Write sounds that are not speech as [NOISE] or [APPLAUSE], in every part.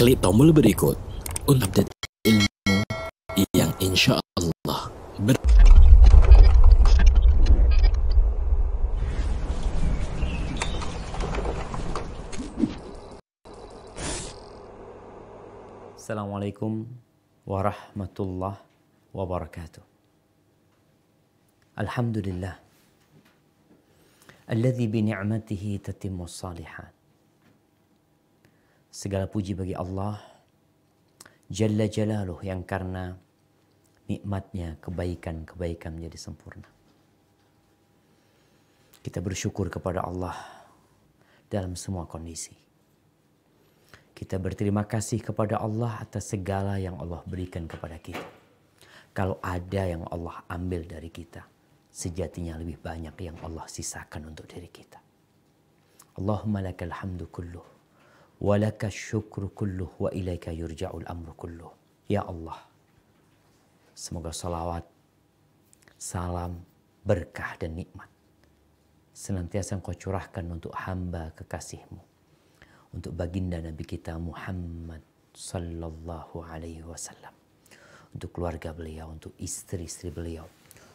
klik tombol berikut untuk update ilmu yang insya Allah ber Assalamualaikum warahmatullahi wabarakatuh. Alhamdulillah. Alladhi bi ni'matihi tatimmu salihat. Segala puji bagi Allah Jalla Jalaluh yang karena nikmatnya kebaikan-kebaikan menjadi sempurna. Kita bersyukur kepada Allah dalam semua kondisi. Kita berterima kasih kepada Allah atas segala yang Allah berikan kepada kita. Kalau ada yang Allah ambil dari kita, sejatinya lebih banyak yang Allah sisakan untuk diri kita. Allahumma lakal hamdu kulluh. Walaka syukru kulluh wa ilaika yurja'ul amru kulluh. Ya Allah, semoga salawat, salam, berkah dan nikmat. Senantiasa engkau curahkan untuk hamba kekasihmu. Untuk baginda Nabi kita Muhammad Sallallahu Alaihi Wasallam. Untuk keluarga beliau, untuk istri-istri beliau,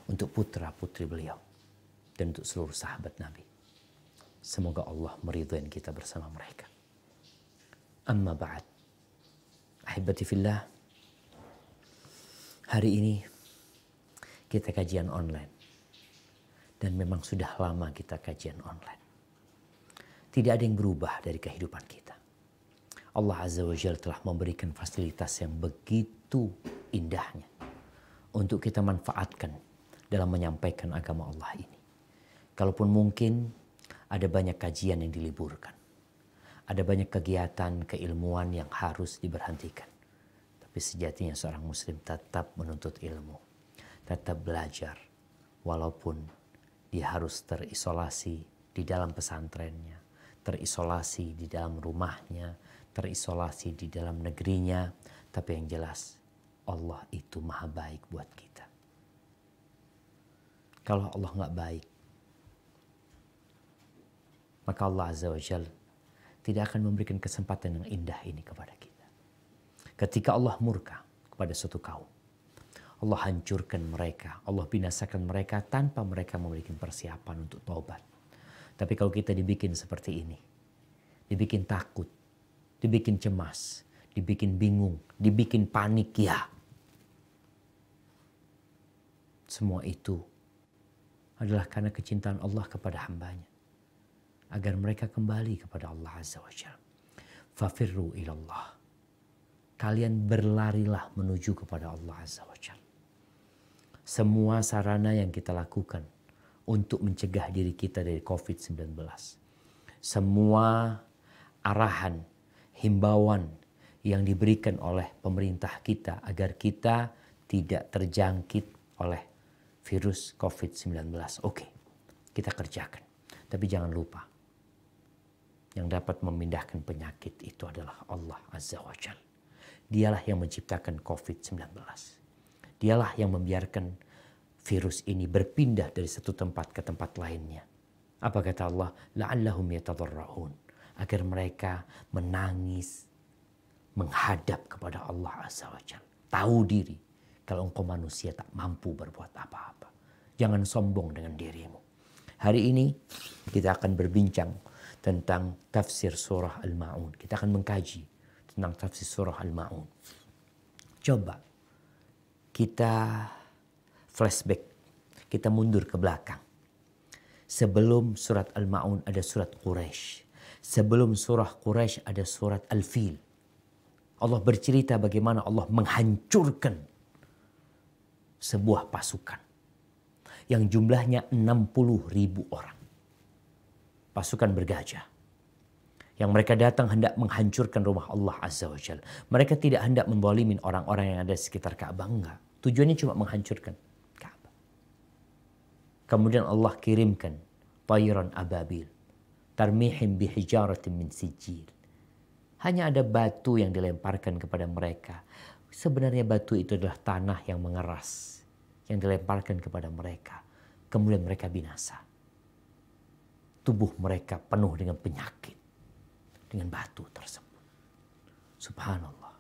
untuk putra-putri beliau. Dan untuk seluruh sahabat Nabi. Semoga Allah meridhoin kita bersama mereka. Amma ba'd. Ahibati fillah. Hari ini kita kajian online. Dan memang sudah lama kita kajian online. Tidak ada yang berubah dari kehidupan kita. Allah Azza wa Jalla telah memberikan fasilitas yang begitu indahnya untuk kita manfaatkan dalam menyampaikan agama Allah ini. Kalaupun mungkin ada banyak kajian yang diliburkan ada banyak kegiatan keilmuan yang harus diberhentikan. Tapi sejatinya seorang muslim tetap menuntut ilmu, tetap belajar, walaupun dia harus terisolasi di dalam pesantrennya, terisolasi di dalam rumahnya, terisolasi di dalam negerinya, tapi yang jelas Allah itu maha baik buat kita. Kalau Allah nggak baik, maka Allah Azza wa Jalla tidak akan memberikan kesempatan yang indah ini kepada kita. Ketika Allah murka kepada suatu kaum, Allah hancurkan mereka, Allah binasakan mereka tanpa mereka memiliki persiapan untuk taubat. Tapi kalau kita dibikin seperti ini, dibikin takut, dibikin cemas, dibikin bingung, dibikin panik ya. Semua itu adalah karena kecintaan Allah kepada hambanya agar mereka kembali kepada Allah Azza wa Jalla. Fafirru ilallah. Kalian berlarilah menuju kepada Allah Azza wa Jalla. Semua sarana yang kita lakukan untuk mencegah diri kita dari COVID-19. Semua arahan, himbauan yang diberikan oleh pemerintah kita agar kita tidak terjangkit oleh virus COVID-19. Oke, kita kerjakan. Tapi jangan lupa, yang dapat memindahkan penyakit itu adalah Allah Azza wa Jal. Dialah yang menciptakan COVID-19. Dialah yang membiarkan virus ini berpindah dari satu tempat ke tempat lainnya. Apa kata Allah? La'allahum yatadarra'un. Agar mereka menangis, menghadap kepada Allah Azza wa Jal. Tahu diri kalau engkau manusia tak mampu berbuat apa-apa. Jangan sombong dengan dirimu. Hari ini kita akan berbincang tentang tafsir surah Al-Ma'un. Kita akan mengkaji tentang tafsir surah Al-Ma'un. Coba kita flashback, kita mundur ke belakang. Sebelum surat Al-Ma'un ada surat Quraisy. Sebelum surah Quraisy ada surat Al-Fil. Allah bercerita bagaimana Allah menghancurkan sebuah pasukan yang jumlahnya 60 ribu orang pasukan bergajah yang mereka datang hendak menghancurkan rumah Allah Azza wa Jal. Mereka tidak hendak membolimin orang-orang yang ada di sekitar Ka'bah. Enggak. Tujuannya cuma menghancurkan Ka'bah. Kemudian Allah kirimkan tayran ababil. Tarmihim bihijaratim min sijil. Hanya ada batu yang dilemparkan kepada mereka. Sebenarnya batu itu adalah tanah yang mengeras. Yang dilemparkan kepada mereka. Kemudian mereka binasa tubuh mereka penuh dengan penyakit, dengan batu tersebut. Subhanallah.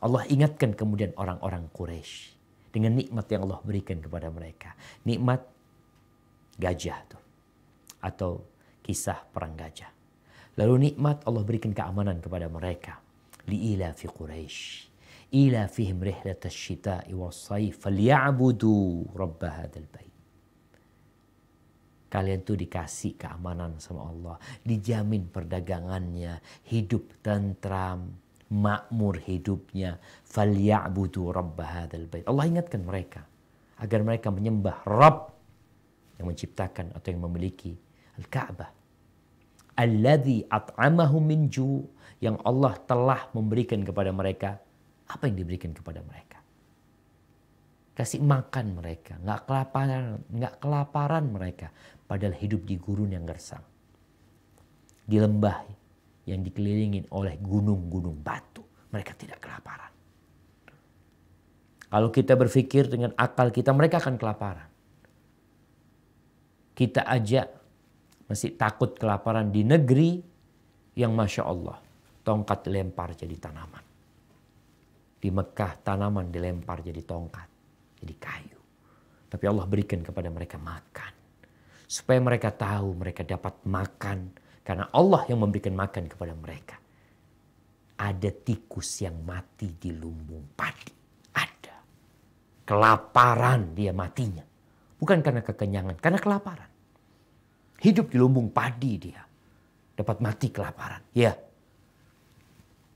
Allah ingatkan kemudian orang-orang Quraisy dengan nikmat yang Allah berikan kepada mereka. Nikmat gajah tuh atau kisah perang gajah. Lalu nikmat Allah berikan keamanan kepada mereka. ila fi Quraisy. Ila fihim rihlatasy-syita'i was-saif falyabudu rabb hadzal bait kalian tuh dikasih keamanan sama Allah, dijamin perdagangannya, hidup tentram, makmur hidupnya. Falyabudu rabb bait. Allah ingatkan mereka agar mereka menyembah Rabb yang menciptakan atau yang memiliki Al-Ka'bah. Alladzi at'amahum min yang Allah telah memberikan kepada mereka apa yang diberikan kepada mereka. Kasih makan mereka, nggak kelaparan, nggak kelaparan mereka padahal hidup di gurun yang gersang. Di lembah yang dikelilingin oleh gunung-gunung batu. Mereka tidak kelaparan. Kalau kita berpikir dengan akal kita, mereka akan kelaparan. Kita aja masih takut kelaparan di negeri yang Masya Allah. Tongkat dilempar jadi tanaman. Di Mekah tanaman dilempar jadi tongkat, jadi kayu. Tapi Allah berikan kepada mereka makan supaya mereka tahu mereka dapat makan karena Allah yang memberikan makan kepada mereka. Ada tikus yang mati di lumbung padi. Ada. Kelaparan dia matinya. Bukan karena kekenyangan, karena kelaparan. Hidup di lumbung padi dia. Dapat mati kelaparan. Ya.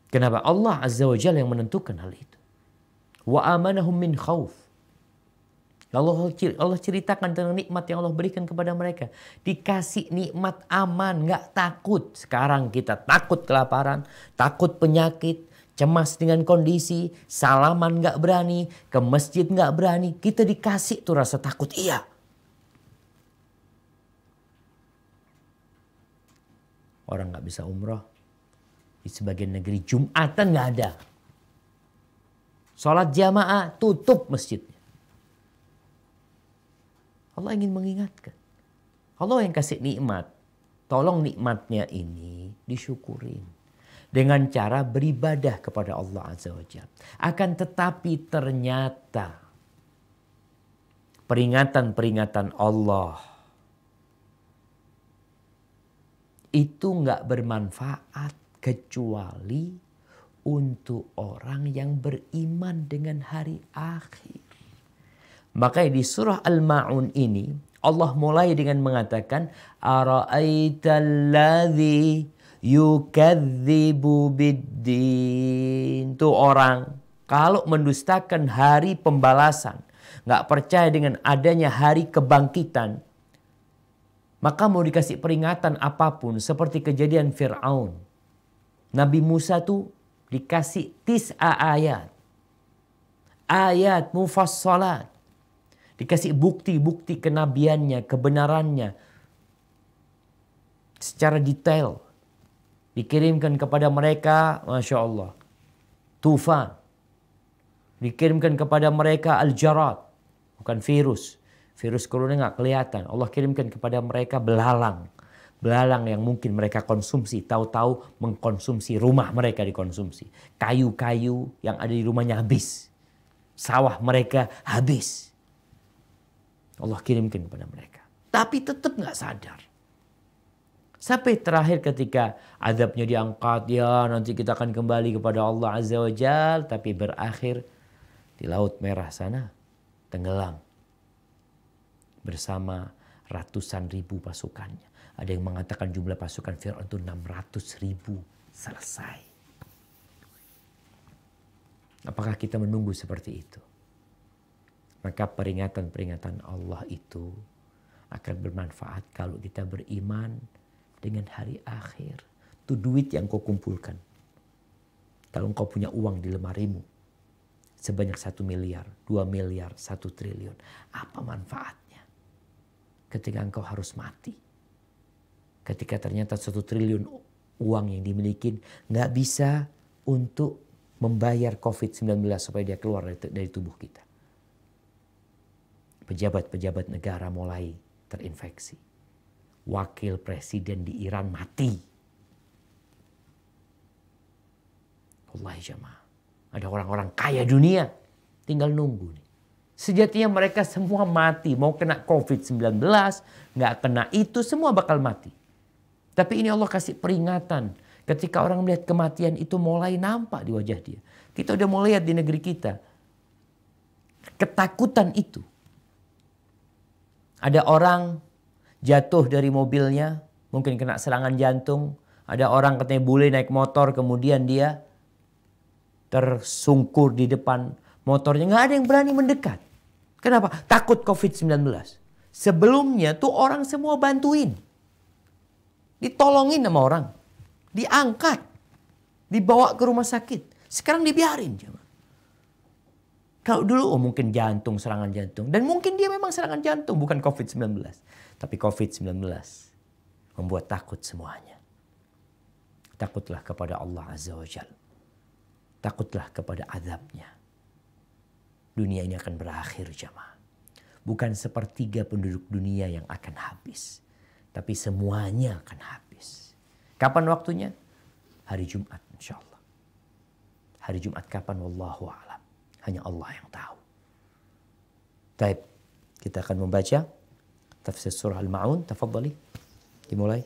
Kenapa? Allah Azza wa Jalla yang menentukan hal itu. Wa amanahum min khawf Allah ceritakan tentang nikmat yang Allah berikan kepada mereka. Dikasih nikmat aman, nggak takut. Sekarang kita takut kelaparan, takut penyakit, cemas dengan kondisi, salaman nggak berani, ke masjid nggak berani. Kita dikasih tuh rasa takut. Iya. Orang nggak bisa umroh. Di sebagian negeri Jumatan nggak ada. Sholat jamaah tutup masjidnya. Allah ingin mengingatkan. Allah yang kasih nikmat. Tolong nikmatnya ini disyukurin. Dengan cara beribadah kepada Allah Azza wa Jal. Akan tetapi ternyata peringatan-peringatan Allah itu nggak bermanfaat kecuali untuk orang yang beriman dengan hari akhir. Makanya di surah Al-Ma'un ini Allah mulai dengan mengatakan Ara'aitalladhi yukadzibu biddin. Itu orang kalau mendustakan hari pembalasan, nggak percaya dengan adanya hari kebangkitan, maka mau dikasih peringatan apapun seperti kejadian Fir'aun. Nabi Musa tuh dikasih tis'a ayat. Ayat mufassalat. Dikasih bukti-bukti kenabiannya, kebenarannya. Secara detail. Dikirimkan kepada mereka, Masya Allah. Tufan. Dikirimkan kepada mereka al-jarat. Bukan virus. Virus corona nggak kelihatan. Allah kirimkan kepada mereka belalang. Belalang yang mungkin mereka konsumsi. Tahu-tahu mengkonsumsi rumah mereka dikonsumsi. Kayu-kayu yang ada di rumahnya habis. Sawah mereka habis. Allah kirimkan kepada mereka. Tapi tetap nggak sadar. Sampai terakhir ketika azabnya diangkat, ya nanti kita akan kembali kepada Allah Azza wa Jal, tapi berakhir di Laut Merah sana, tenggelam. Bersama ratusan ribu pasukannya. Ada yang mengatakan jumlah pasukan Fir'aun itu 600 ribu selesai. Apakah kita menunggu seperti itu? Maka peringatan-peringatan Allah itu akan bermanfaat kalau kita beriman dengan hari akhir. Itu duit yang kau kumpulkan. Kalau engkau punya uang di lemarimu sebanyak satu miliar, dua miliar, satu triliun, apa manfaatnya? Ketika engkau harus mati, ketika ternyata satu triliun uang yang dimiliki nggak bisa untuk membayar COVID-19 supaya dia keluar dari tubuh kita pejabat-pejabat negara mulai terinfeksi. Wakil presiden di Iran mati. Allah jamaah. Ada orang-orang kaya dunia tinggal nunggu nih. Sejatinya mereka semua mati. Mau kena COVID-19, nggak kena itu, semua bakal mati. Tapi ini Allah kasih peringatan. Ketika orang melihat kematian itu mulai nampak di wajah dia. Kita udah mulai lihat di negeri kita. Ketakutan itu ada orang jatuh dari mobilnya, mungkin kena serangan jantung. Ada orang katanya boleh naik motor, kemudian dia tersungkur di depan motornya. Nggak ada yang berani mendekat. Kenapa? Takut COVID-19. Sebelumnya tuh orang semua bantuin. Ditolongin sama orang. Diangkat. Dibawa ke rumah sakit. Sekarang dibiarin. Coba. Kalau dulu oh mungkin jantung, serangan jantung. Dan mungkin dia memang serangan jantung bukan COVID-19. Tapi COVID-19 membuat takut semuanya. Takutlah kepada Allah Azza wa Jal. Takutlah kepada azabnya. Dunia ini akan berakhir jamaah. Bukan sepertiga penduduk dunia yang akan habis. Tapi semuanya akan habis. Kapan waktunya? Hari Jumat insya Allah. Hari Jumat kapan? Wallahu hanya Allah yang tahu. Baik, kita akan membaca tafsir surah Al-Maun. Tafadhali. Dimulai.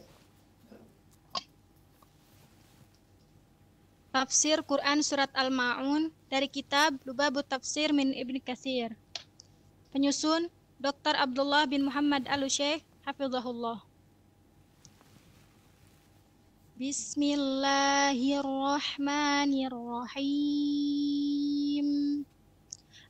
Tafsir Quran Surat Al-Ma'un dari kitab Lubabut Tafsir min Ibn Kathir. Penyusun Dr. Abdullah bin Muhammad Al-Syekh Hafizahullah. Bismillahirrahmanirrahim.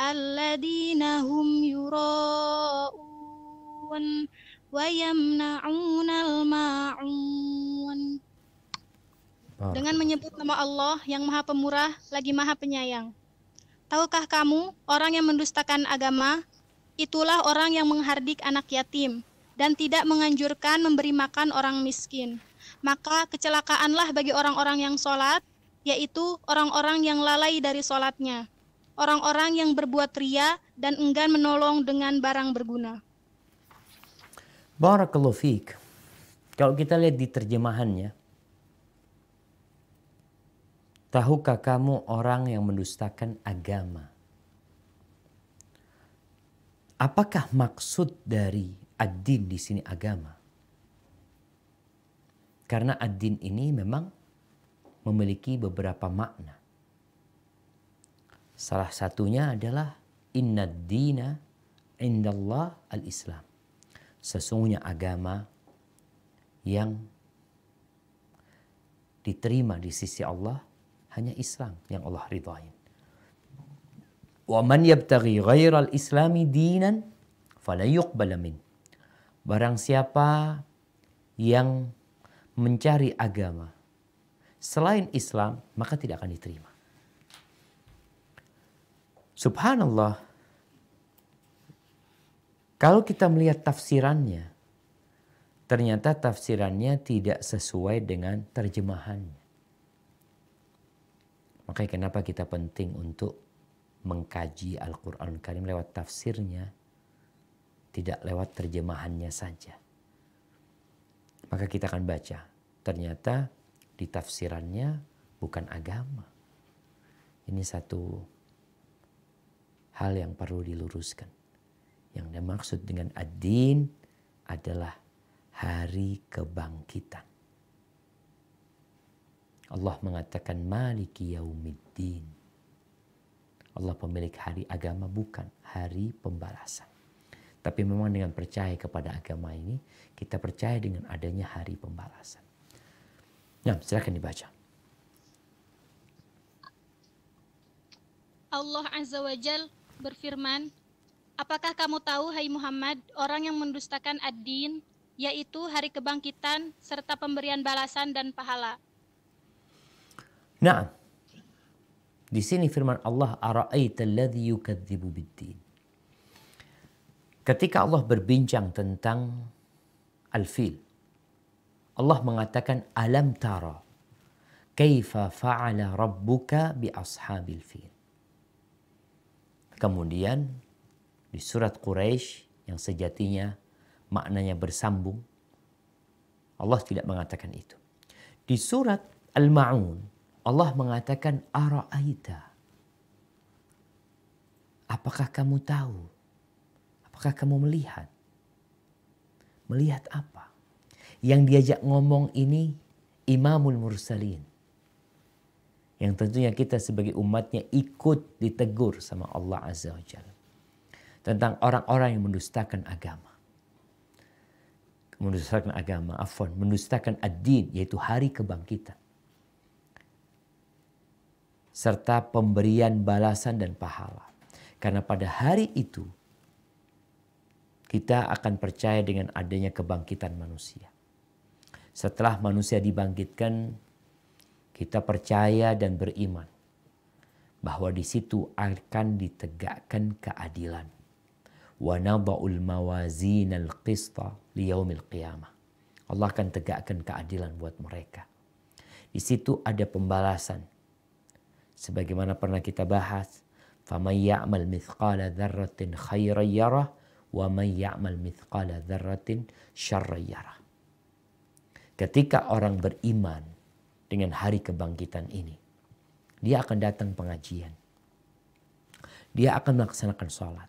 alladzina hum yura'un wa yamna'unal ma'un dengan menyebut nama Allah yang Maha Pemurah lagi Maha Penyayang. Tahukah kamu, orang yang mendustakan agama itulah orang yang menghardik anak yatim dan tidak menganjurkan memberi makan orang miskin. Maka kecelakaanlah bagi orang-orang yang sholat, yaitu orang-orang yang lalai dari sholatnya orang-orang yang berbuat ria dan enggan menolong dengan barang berguna. Barakallahu fiik. Kalau kita lihat di terjemahannya, tahukah kamu orang yang mendustakan agama? Apakah maksud dari ad-din di sini agama? Karena ad-din ini memang memiliki beberapa makna. Salah satunya adalah inna dina indallah al-islam. Sesungguhnya agama yang diterima di sisi Allah hanya Islam yang Allah ridhain. Wa man yabtaghi ghairal islami dinan fala min. Barang siapa yang mencari agama selain Islam maka tidak akan diterima. Subhanallah. Kalau kita melihat tafsirannya, ternyata tafsirannya tidak sesuai dengan terjemahannya. Makanya kenapa kita penting untuk mengkaji Al-Quran Karim lewat tafsirnya, tidak lewat terjemahannya saja. Maka kita akan baca, ternyata di tafsirannya bukan agama. Ini satu hal yang perlu diluruskan. Yang dimaksud dengan ad-din adalah hari kebangkitan. Allah mengatakan maliki yaumiddin. Allah pemilik hari agama bukan hari pembalasan. Tapi memang dengan percaya kepada agama ini, kita percaya dengan adanya hari pembalasan. Nah, silakan dibaca. Allah Azza wa Jal berfirman, Apakah kamu tahu, hai Muhammad, orang yang mendustakan ad-din, yaitu hari kebangkitan serta pemberian balasan dan pahala? Nah, di sini firman Allah, Ketika Allah berbincang tentang al-fil, Allah mengatakan, Alam tara, kaifa fa'ala rabbuka bi ashabil fil. Kemudian di surat Quraisy yang sejatinya maknanya bersambung, Allah tidak mengatakan itu. Di surat Al-Ma'un, Allah mengatakan ara'aita. Apakah kamu tahu? Apakah kamu melihat? Melihat apa? Yang diajak ngomong ini Imamul Mursalin yang tentunya kita sebagai umatnya ikut ditegur sama Allah Azza wa Jalla tentang orang-orang yang mendustakan agama. Mendustakan agama, afon, mendustakan ad-din yaitu hari kebangkitan. Serta pemberian balasan dan pahala. Karena pada hari itu kita akan percaya dengan adanya kebangkitan manusia. Setelah manusia dibangkitkan, kita percaya dan beriman bahwa di situ akan ditegakkan keadilan. Wa nadha'ul mawazin al-qista liyaumil qiyamah. Allah akan tegakkan keadilan buat mereka. Di situ ada pembalasan. Sebagaimana pernah kita bahas, faman ya'mal mithqala dzarratin khairan yarah wa man ya'mal mithqala dzarratin syarran yarah. Ketika orang beriman, dengan hari kebangkitan ini. Dia akan datang pengajian. Dia akan melaksanakan sholat.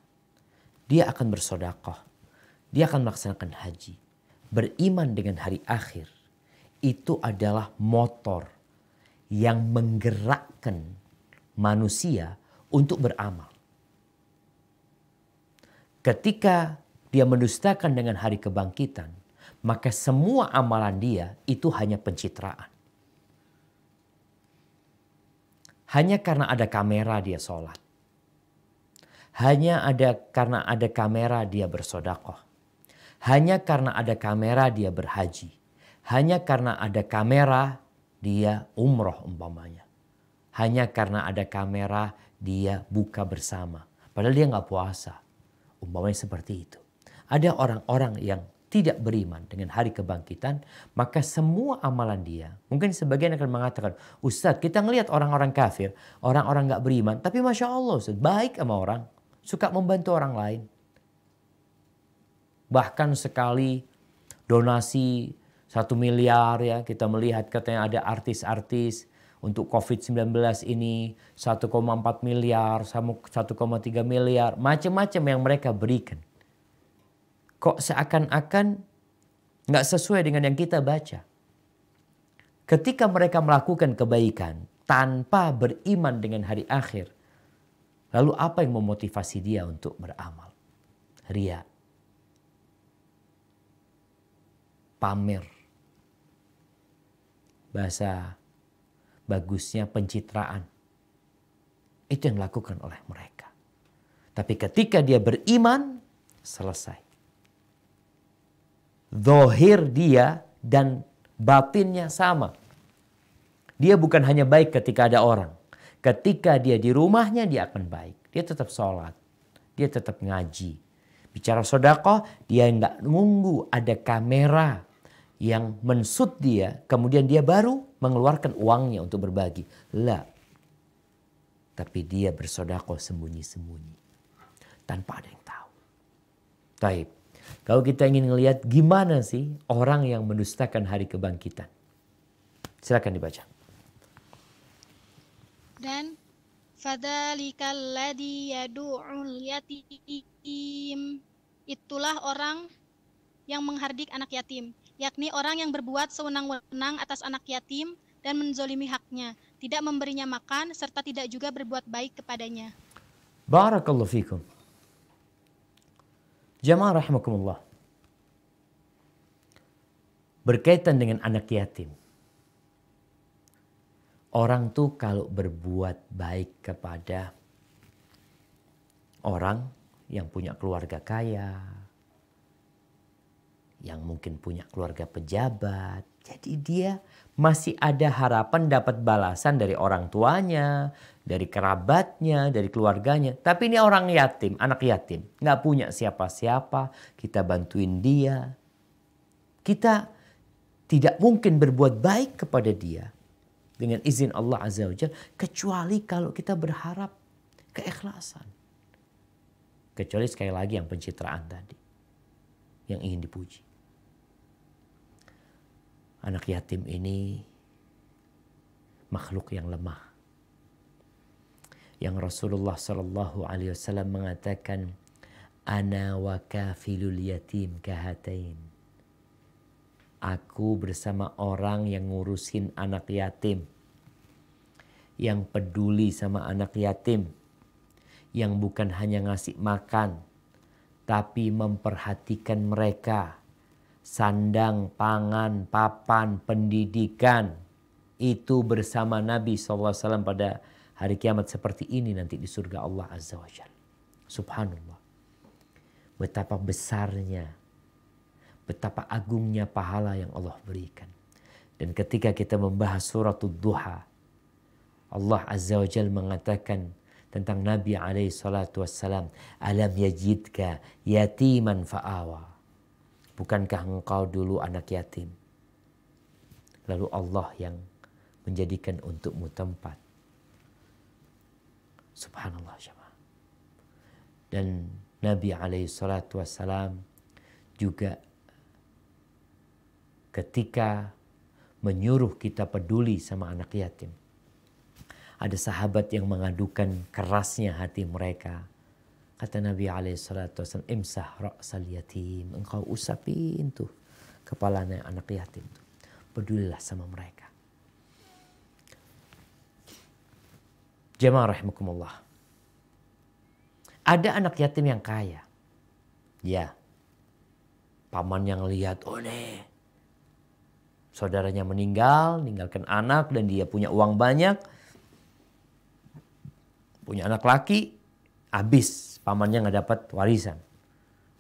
Dia akan bersodakoh. Dia akan melaksanakan haji. Beriman dengan hari akhir. Itu adalah motor yang menggerakkan manusia untuk beramal. Ketika dia mendustakan dengan hari kebangkitan, maka semua amalan dia itu hanya pencitraan. Hanya karena ada kamera dia sholat. Hanya ada karena ada kamera dia bersodakoh. Hanya karena ada kamera dia berhaji. Hanya karena ada kamera dia umroh umpamanya. Hanya karena ada kamera dia buka bersama. Padahal dia nggak puasa. Umpamanya seperti itu. Ada orang-orang yang tidak beriman dengan hari kebangkitan, maka semua amalan dia, mungkin sebagian akan mengatakan, Ustadz kita ngelihat orang-orang kafir, orang-orang gak beriman, tapi Masya Allah Ustaz, baik sama orang, suka membantu orang lain. Bahkan sekali donasi satu miliar ya, kita melihat katanya ada artis-artis untuk COVID-19 ini 1,4 miliar, 1,3 miliar, macam-macam yang mereka berikan kok seakan-akan nggak sesuai dengan yang kita baca. Ketika mereka melakukan kebaikan tanpa beriman dengan hari akhir, lalu apa yang memotivasi dia untuk beramal? Ria, pamer, bahasa bagusnya pencitraan. Itu yang dilakukan oleh mereka. Tapi ketika dia beriman, selesai Zohir dia dan batinnya sama. Dia bukan hanya baik ketika ada orang. Ketika dia di rumahnya dia akan baik. Dia tetap sholat. Dia tetap ngaji. Bicara sodako, dia nggak nunggu ada kamera yang mensut dia. Kemudian dia baru mengeluarkan uangnya untuk berbagi. Lah. Tapi dia bersodako sembunyi-sembunyi. Tanpa ada yang tahu. Taib. Kalau kita ingin melihat gimana sih orang yang mendustakan hari kebangkitan. Silakan dibaca. Dan fadzalikal ladzi yad'ul yatim. Itulah orang yang menghardik anak yatim, yakni orang yang berbuat sewenang-wenang atas anak yatim dan menzolimi haknya, tidak memberinya makan serta tidak juga berbuat baik kepadanya. Barakallahu fikum. Jamaah rahimakumullah. Berkaitan dengan anak yatim. Orang tuh kalau berbuat baik kepada orang yang punya keluarga kaya, yang mungkin punya keluarga pejabat. Jadi dia masih ada harapan dapat balasan dari orang tuanya, dari kerabatnya, dari keluarganya. Tapi ini orang yatim, anak yatim. Nggak punya siapa-siapa, kita bantuin dia. Kita tidak mungkin berbuat baik kepada dia dengan izin Allah Azza wa Jal, kecuali kalau kita berharap keikhlasan. Kecuali sekali lagi yang pencitraan tadi, yang ingin dipuji anak yatim ini makhluk yang lemah. Yang Rasulullah Shallallahu Alaihi Wasallam mengatakan, Ana wa kafilul yatim kahatain. Aku bersama orang yang ngurusin anak yatim. Yang peduli sama anak yatim. Yang bukan hanya ngasih makan. Tapi memperhatikan mereka sandang, pangan, papan, pendidikan itu bersama Nabi SAW pada hari kiamat seperti ini nanti di surga Allah Azza wa Jal. Subhanallah. Betapa besarnya, betapa agungnya pahala yang Allah berikan. Dan ketika kita membahas surat duha, Allah Azza wa Jal mengatakan tentang Nabi alaihi salatu wassalam, Alam yajidka yatiman fa'awa Bukankah engkau dulu anak yatim? Lalu Allah yang menjadikan untukmu tempat. Subhanallah jemaah. Dan Nabi alaihi salatu wassalam juga ketika menyuruh kita peduli sama anak yatim. Ada sahabat yang mengadukan kerasnya hati mereka Kata Nabi SAW, imsah ra'sal yatim. Engkau usapin tuh kepalanya anak yatim. Tuh. Pedulilah sama mereka. Jemaah rahimakumullah. Ada anak yatim yang kaya. Ya. Paman yang lihat, oh nih. Saudaranya meninggal, ninggalkan anak dan dia punya uang banyak. Punya anak laki, habis pamannya nggak dapat warisan.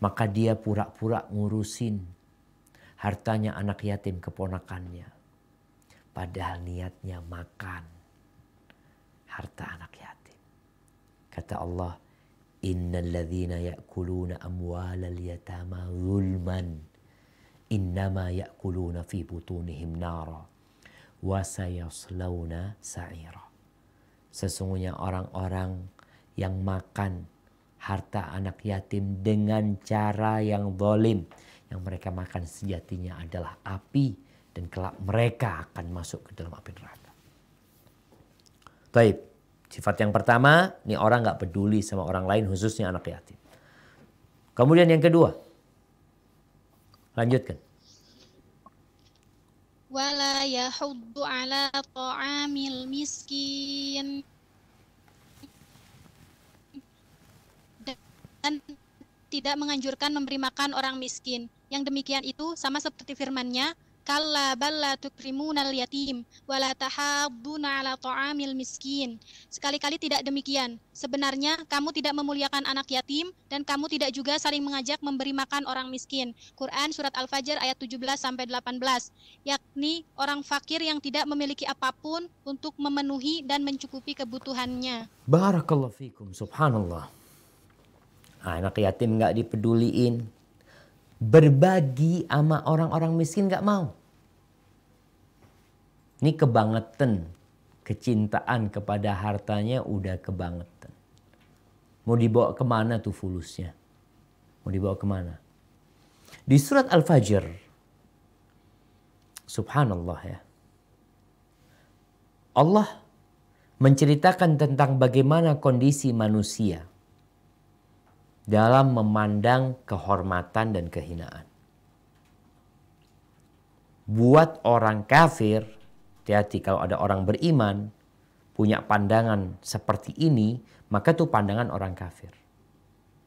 Maka dia pura-pura ngurusin hartanya anak yatim keponakannya. Padahal niatnya makan harta anak yatim. Kata Allah, Innalladzina ya'kuluna amwalal yatama zulman. Innama ya'kuluna fi butunihim nara. Wasayaslawna sa'ira. Sesungguhnya orang-orang yang makan harta anak yatim dengan cara yang dolim. Yang mereka makan sejatinya adalah api dan kelak mereka akan masuk ke dalam api neraka. Taib. Sifat yang pertama, ini orang nggak peduli sama orang lain khususnya anak yatim. Kemudian yang kedua, lanjutkan. Wala yahuddu ala ta'amil miskin. tidak menganjurkan memberi makan orang miskin. Yang demikian itu sama seperti firman-Nya, Kalla balla tukrimunal yatim la tahadduna ala ta'amil miskin. Sekali-kali tidak demikian. Sebenarnya kamu tidak memuliakan anak yatim dan kamu tidak juga saling mengajak memberi makan orang miskin. Quran surat Al-Fajr ayat 17 sampai 18. Yakni orang fakir yang tidak memiliki apapun untuk memenuhi dan mencukupi kebutuhannya. Barakallahu fikum. Subhanallah. Anak yatim nggak dipeduliin. Berbagi sama orang-orang miskin nggak mau. Ini kebangetan. Kecintaan kepada hartanya udah kebangetan. Mau dibawa kemana tuh fulusnya? Mau dibawa kemana? Di surat Al-Fajr. Subhanallah ya. Allah menceritakan tentang bagaimana kondisi manusia dalam memandang kehormatan dan kehinaan. Buat orang kafir, hati-hati kalau ada orang beriman punya pandangan seperti ini, maka itu pandangan orang kafir.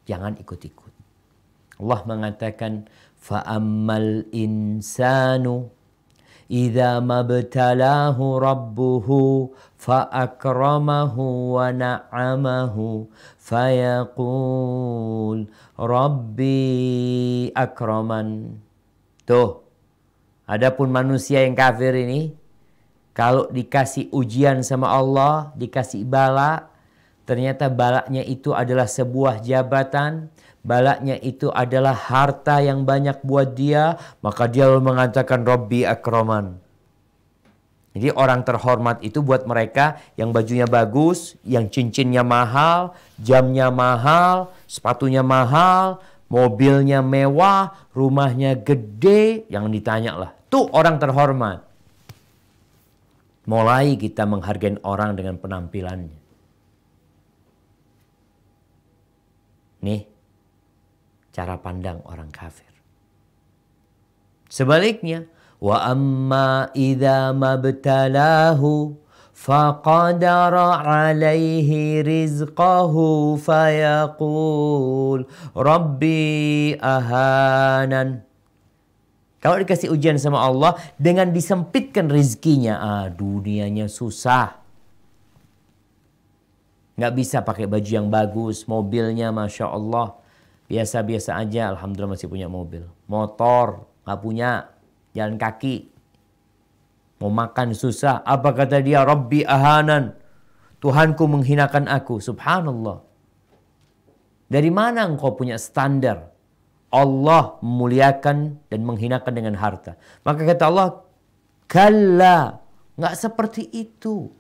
Jangan ikut-ikut. Allah mengatakan, فَأَمَّا insanu إِذَا مَبْتَلَاهُ رَبُّهُ فأكرمه ونعمه فيقول Rabbi akraman. Tuh, adapun manusia yang kafir ini, kalau dikasih ujian sama Allah, dikasih bala, ternyata balaknya itu adalah sebuah jabatan, balaknya itu adalah harta yang banyak buat dia, maka dia mengatakan Robbi akraman. Jadi orang terhormat itu buat mereka yang bajunya bagus, yang cincinnya mahal, jamnya mahal, sepatunya mahal, mobilnya mewah, rumahnya gede, yang ditanya lah. Tuh orang terhormat. Mulai kita menghargai orang dengan penampilannya. Nih, cara pandang orang kafir. Sebaliknya, Wa amma ما mabtalahu فقدر عليه رزقه فيقول ربي أهانن Kalau dikasih ujian sama Allah dengan disempitkan rizkinya, ah dunianya susah. Nggak bisa pakai baju yang bagus, mobilnya Masya Allah. Biasa-biasa aja, Alhamdulillah masih punya mobil. Motor, nggak punya, jalan kaki. Mau makan susah. Apa kata dia? Rabbi ahanan. Tuhanku menghinakan aku. Subhanallah. Dari mana engkau punya standar? Allah memuliakan dan menghinakan dengan harta. Maka kata Allah, Kalla. Nggak seperti itu.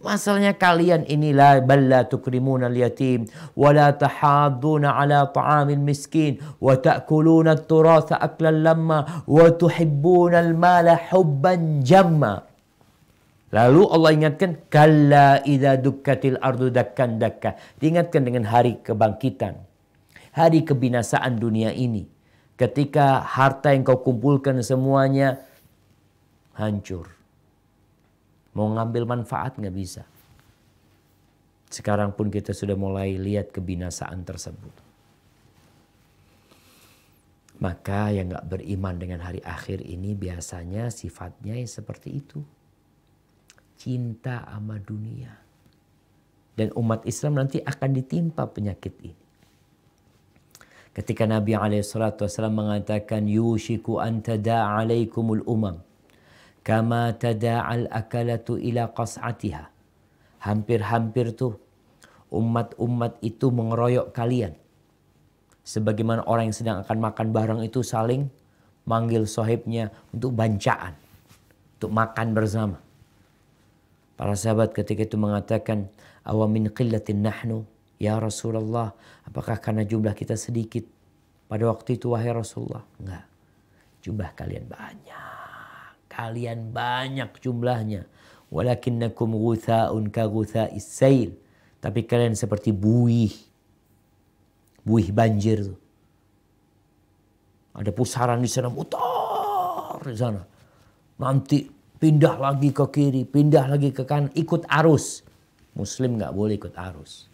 Masalahnya kalian inilah bala tukrimun al-yatim ولا تحاضون على ala المسكين miskin التراث أكل اللما وتحبون المال حبا جما al-mala hubban jamma. Lalu Allah ingatkan kalla idza dukkatil ardu dakkan dakka. Diingatkan dengan hari kebangkitan. Hari kebinasaan dunia ini. Ketika harta yang kau kumpulkan semuanya hancur Mau ngambil manfaat nggak bisa. Sekarang pun kita sudah mulai lihat kebinasaan tersebut. Maka yang nggak beriman dengan hari akhir ini biasanya sifatnya seperti itu. Cinta sama dunia. Dan umat Islam nanti akan ditimpa penyakit ini. Ketika Nabi alaihissalam mengatakan, Yushiku anta da'alaikumul umam Kama tada'al akalatu ila qas'atiha. Hampir-hampir tuh umat-umat itu mengeroyok kalian. Sebagaimana orang yang sedang akan makan bareng itu saling manggil sohibnya untuk bancaan. Untuk makan bersama. Para sahabat ketika itu mengatakan, min qillatin nahnu ya Rasulullah. Apakah karena jumlah kita sedikit? Pada waktu itu wahai Rasulullah. Enggak. Jumlah kalian banyak. Kalian banyak jumlahnya. Walakinnakum ghutha'un ka ghutha'is sail. Tapi kalian seperti buih. Buih banjir Ada pusaran di sana, mutar di sana. Nanti pindah lagi ke kiri, pindah lagi ke kanan, ikut arus. Muslim nggak boleh ikut arus.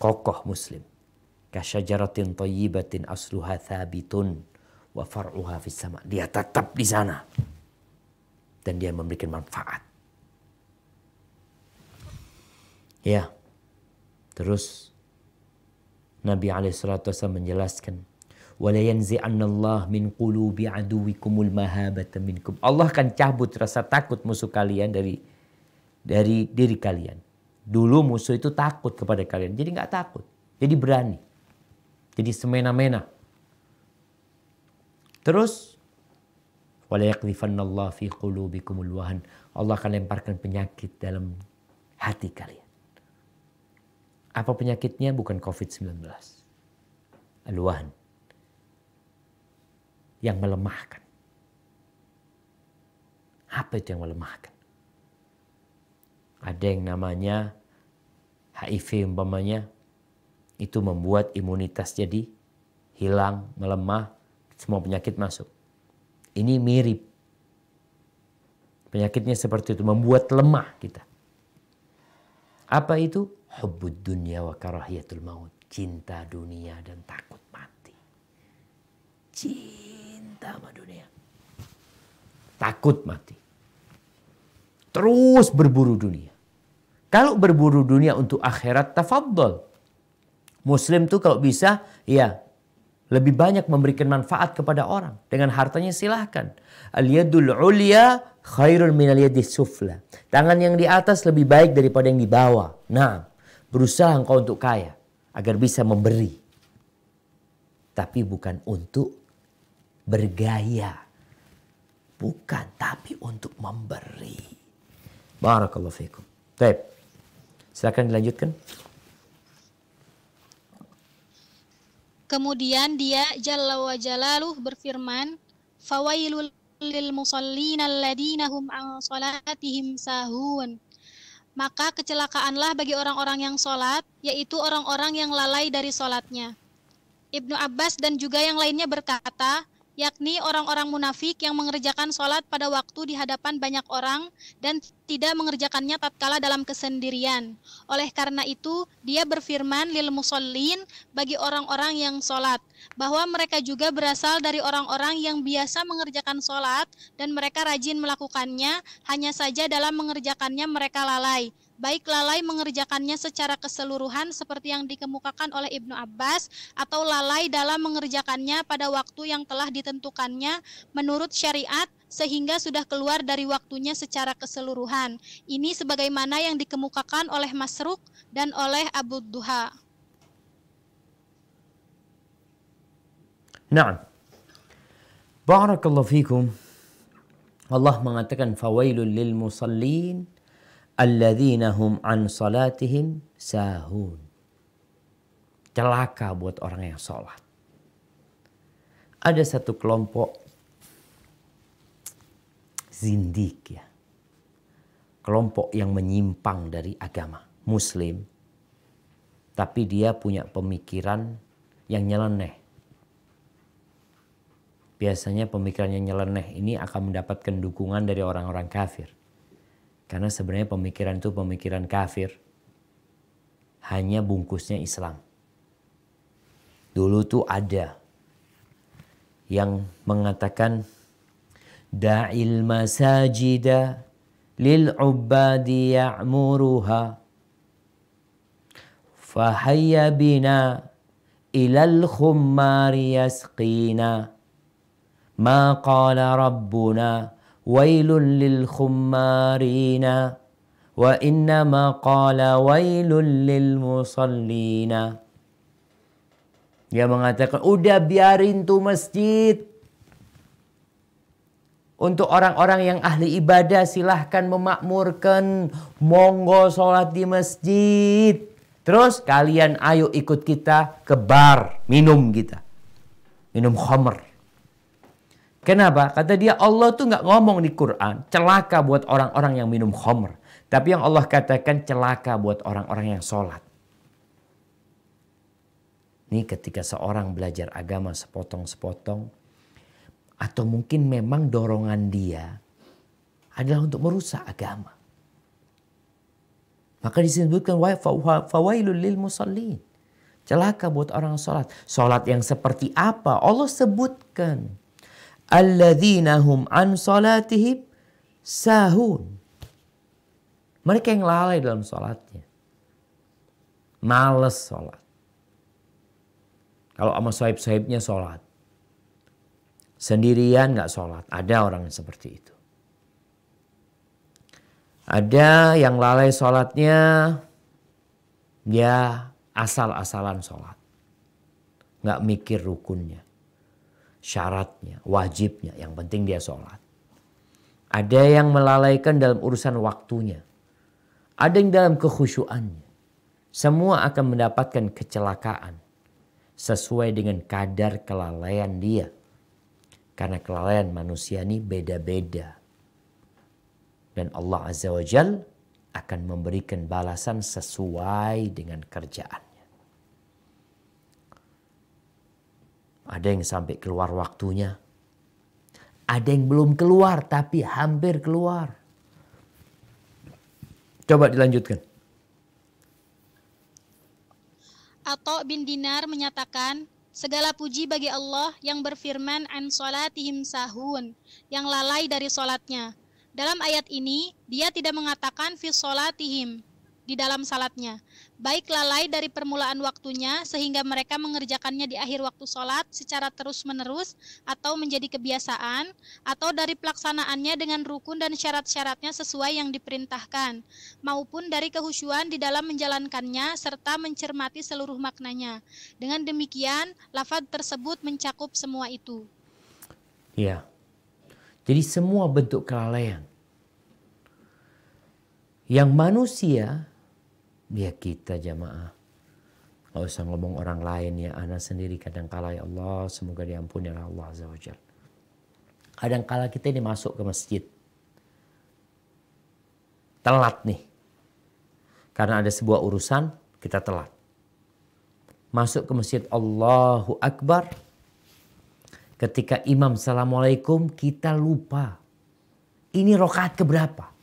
Kokoh Muslim. Kasyajaratin tayyibatin asluha thabitun wa far'uha fis sama. Dia tetap di sana. Dan dia memberikan manfaat. Ya. Terus Nabi SAW menjelaskan Allah min qulubi aduwikumul mahabata minkum. Allah akan cabut rasa takut musuh kalian dari dari diri kalian. Dulu musuh itu takut kepada kalian, jadi nggak takut, jadi berani, jadi semena-mena. Terus Allah fi qulubikumul wahan. Allah akan lemparkan penyakit dalam hati kalian. Apa penyakitnya? Bukan COVID-19. Al-wahan. Yang melemahkan. Apa itu yang melemahkan? Ada yang namanya HIV umpamanya, itu membuat imunitas jadi hilang, melemah, semua penyakit masuk. Ini mirip. Penyakitnya seperti itu, membuat lemah kita. Apa itu? Hubbud dunia wa karahiyatul maut. Cinta dunia dan takut mati. Cinta sama dunia. Takut mati. Terus berburu dunia. Kalau berburu dunia untuk akhirat, tafadol. Muslim tuh kalau bisa, ya lebih banyak memberikan manfaat kepada orang dengan hartanya silahkan. Al-yadul ulia khairul min sufla. Tangan yang di atas lebih baik daripada yang di bawah. Nah, berusaha engkau untuk kaya agar bisa memberi. Tapi bukan untuk bergaya. Bukan, tapi untuk memberi. Barakallahu fikum. Baik. Silakan dilanjutkan. Kemudian dia Jalla wa Jalaluh berfirman, "Fawailul lil musallin alladziina hum an salatihim sahun." Maka kecelakaanlah bagi orang-orang yang sholat, yaitu orang-orang yang lalai dari sholatnya. Ibnu Abbas dan juga yang lainnya berkata, yakni orang-orang munafik yang mengerjakan sholat pada waktu di hadapan banyak orang dan tidak mengerjakannya tatkala dalam kesendirian. Oleh karena itu, dia berfirman lil musallin bagi orang-orang yang sholat, bahwa mereka juga berasal dari orang-orang yang biasa mengerjakan sholat dan mereka rajin melakukannya, hanya saja dalam mengerjakannya mereka lalai baik lalai mengerjakannya secara keseluruhan seperti yang dikemukakan oleh Ibnu Abbas atau lalai dalam mengerjakannya pada waktu yang telah ditentukannya menurut syariat sehingga sudah keluar dari waktunya secara keseluruhan. Ini sebagaimana yang dikemukakan oleh Masruk dan oleh Abu Duha. Nah, Barakallahu fikum. Allah mengatakan fawailul lil musallin alladzina hum an salatihim sahun. Celaka buat orang yang sholat. Ada satu kelompok zindik ya. Kelompok yang menyimpang dari agama muslim. Tapi dia punya pemikiran yang nyeleneh biasanya pemikiran yang nyeleneh ini akan mendapatkan dukungan dari orang-orang kafir. Karena sebenarnya pemikiran itu pemikiran kafir. Hanya bungkusnya Islam. Dulu tuh ada yang mengatakan da'il masajida lil ubadi ya'muruha fahayya bina ilal khumari yasqina ma qala rabbuna wailul lil khummarina wa innama qala lil musallina dia mengatakan udah biarin tuh masjid untuk orang-orang yang ahli ibadah silahkan memakmurkan monggo sholat di masjid terus kalian ayo ikut kita ke bar minum kita minum homer Kenapa? Kata dia Allah tuh nggak ngomong di Quran celaka buat orang-orang yang minum khomer, Tapi yang Allah katakan celaka buat orang-orang yang sholat. Ini ketika seorang belajar agama sepotong-sepotong atau mungkin memang dorongan dia adalah untuk merusak agama. Maka disebutkan fawailul lil musallin. Celaka buat orang sholat. Sholat yang seperti apa? Allah sebutkan alladzina hum an salatihim sahun. Mereka yang lalai dalam sholatnya. Males sholat. Kalau sama sahib-sahibnya sholat. Sendirian gak sholat. Ada orang yang seperti itu. Ada yang lalai sholatnya. Dia asal-asalan sholat. Gak mikir rukunnya syaratnya, wajibnya. Yang penting dia sholat. Ada yang melalaikan dalam urusan waktunya. Ada yang dalam kekhusyuannya. Semua akan mendapatkan kecelakaan sesuai dengan kadar kelalaian dia. Karena kelalaian manusia ini beda-beda. Dan Allah Azza wa Jal akan memberikan balasan sesuai dengan kerjaan. Ada yang sampai keluar waktunya. Ada yang belum keluar tapi hampir keluar. Coba dilanjutkan. Atau bin Dinar menyatakan, segala puji bagi Allah yang berfirman an solatihim sahun, yang lalai dari solatnya. Dalam ayat ini, dia tidak mengatakan fi solatihim, di dalam salatnya baik lalai dari permulaan waktunya sehingga mereka mengerjakannya di akhir waktu sholat secara terus-menerus atau menjadi kebiasaan, atau dari pelaksanaannya dengan rukun dan syarat-syaratnya sesuai yang diperintahkan, maupun dari kehusuan di dalam menjalankannya serta mencermati seluruh maknanya. Dengan demikian, lafad tersebut mencakup semua itu. Ya, jadi semua bentuk kelalaian yang manusia Ya kita jamaah. Gak usah ngomong orang lain ya. Anak sendiri kadang kala ya Allah. Semoga diampuni oleh Allah Azza wa Jal. Kadang kala kita ini masuk ke masjid. Telat nih. Karena ada sebuah urusan kita telat. Masuk ke masjid Allahu Akbar. Ketika imam Assalamualaikum kita lupa. Ini rokaat keberapa?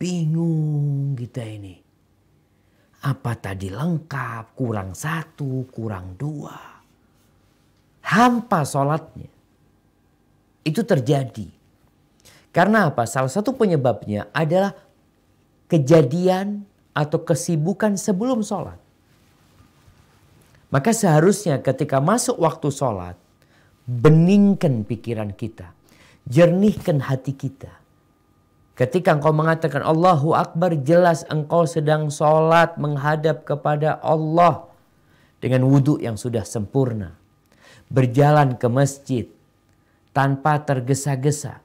Bingung kita ini. Apa tadi lengkap, kurang satu, kurang dua. Hampa sholatnya. Itu terjadi. Karena apa? Salah satu penyebabnya adalah kejadian atau kesibukan sebelum sholat. Maka seharusnya ketika masuk waktu sholat, beningkan pikiran kita, jernihkan hati kita. Ketika engkau mengatakan Allahu Akbar jelas engkau sedang sholat menghadap kepada Allah dengan wudhu yang sudah sempurna. Berjalan ke masjid tanpa tergesa-gesa.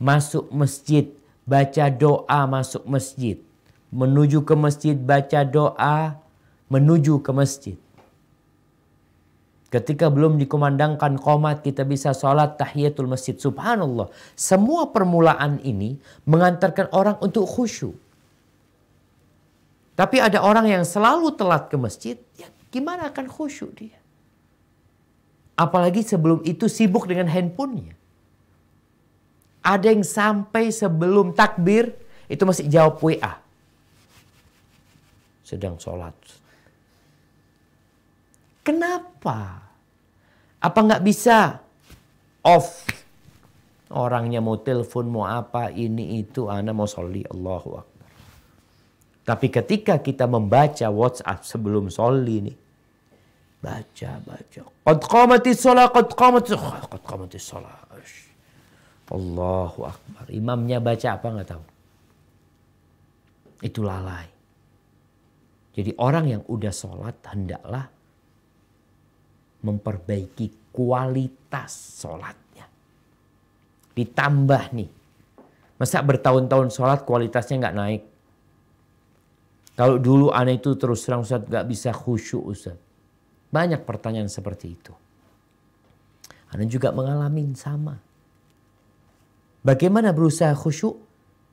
Masuk masjid, baca doa masuk masjid. Menuju ke masjid, baca doa menuju ke masjid. Ketika belum dikumandangkan komat kita bisa sholat tahiyatul masjid. Subhanallah. Semua permulaan ini mengantarkan orang untuk khusyuk. Tapi ada orang yang selalu telat ke masjid, ya gimana akan khusyuk dia? Apalagi sebelum itu sibuk dengan handphonenya. Ada yang sampai sebelum takbir itu masih jawab WA. Sedang sholat. Kenapa? Apa nggak bisa off? Orangnya mau telepon, mau apa, ini, itu, Anak mau soli, Allahu Akbar. Tapi ketika kita membaca WhatsApp sebelum soli ini, baca, baca. Qad qamati sholat, qad qamati sholat, qad qamati sholat. Allahu Akbar. Imamnya baca apa nggak tahu. Itu lalai. Jadi orang yang udah sholat hendaklah memperbaiki kualitas sholatnya. Ditambah nih, masa bertahun-tahun sholat kualitasnya nggak naik? Kalau dulu aneh itu terus terang Ustaz nggak bisa khusyuk Ustaz. Banyak pertanyaan seperti itu. Anda juga mengalami sama. Bagaimana berusaha khusyuk?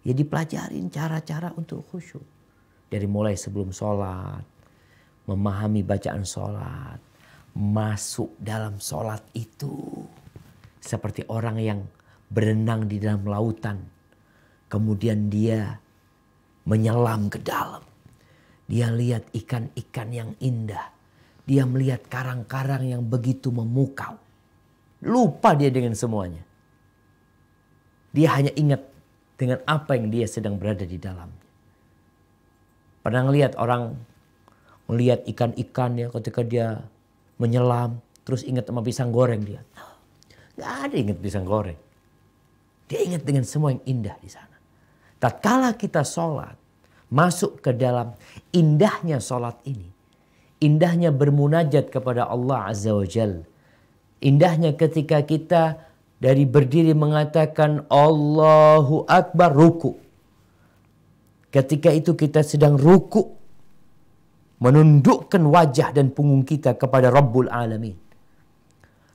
Ya dipelajarin cara-cara untuk khusyuk. Dari mulai sebelum sholat, memahami bacaan sholat, masuk dalam sholat itu seperti orang yang berenang di dalam lautan. Kemudian dia menyelam ke dalam. Dia lihat ikan-ikan yang indah. Dia melihat karang-karang yang begitu memukau. Lupa dia dengan semuanya. Dia hanya ingat dengan apa yang dia sedang berada di dalamnya. Pernah lihat orang melihat ikan-ikan ya ketika dia menyelam, terus ingat sama pisang goreng dia. Gak ada ingat pisang goreng. Dia ingat dengan semua yang indah di sana. Tatkala kita sholat, masuk ke dalam indahnya sholat ini. Indahnya bermunajat kepada Allah Azza wa Jal. Indahnya ketika kita dari berdiri mengatakan Allahu Akbar ruku. Ketika itu kita sedang ruku menundukkan wajah dan punggung kita kepada Rabbul Alamin.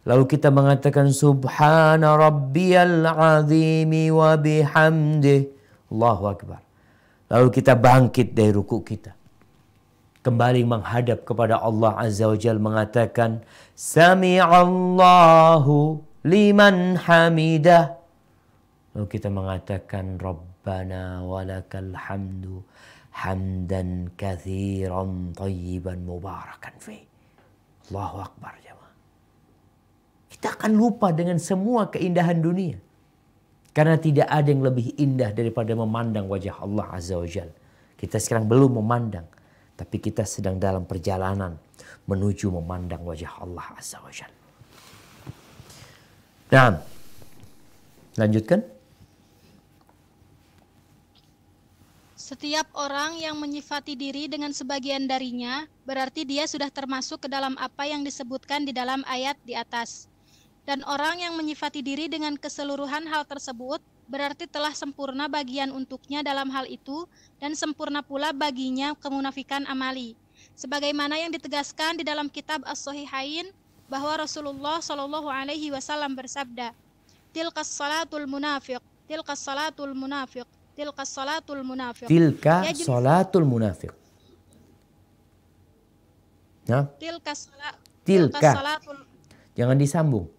Lalu kita mengatakan subhana rabbiyal azimi wa bihamdih. Allahu akbar. Lalu kita bangkit dari ruku kita. Kembali menghadap kepada Allah Azza wa Jal mengatakan Allahu liman hamidah. Lalu kita mengatakan Rabbana walakal hamdu hamdan kathiran tayyiban mubarakan fi. Allahu Akbar jemaah. Kita akan lupa dengan semua keindahan dunia. Karena tidak ada yang lebih indah daripada memandang wajah Allah Azza wa Jal. Kita sekarang belum memandang. Tapi kita sedang dalam perjalanan menuju memandang wajah Allah Azza wa Jal. Nah, lanjutkan. Setiap orang yang menyifati diri dengan sebagian darinya, berarti dia sudah termasuk ke dalam apa yang disebutkan di dalam ayat di atas. Dan orang yang menyifati diri dengan keseluruhan hal tersebut, berarti telah sempurna bagian untuknya dalam hal itu, dan sempurna pula baginya kemunafikan amali. Sebagaimana yang ditegaskan di dalam kitab As-Sohihain, bahwa Rasulullah Shallallahu Alaihi Wasallam bersabda, "Tilkas salatul munafiq, tilkas salatul munafiq, tilka salatul munafiq tilka ya salatul munafiq nah tilka salat tilka salatul jangan disambung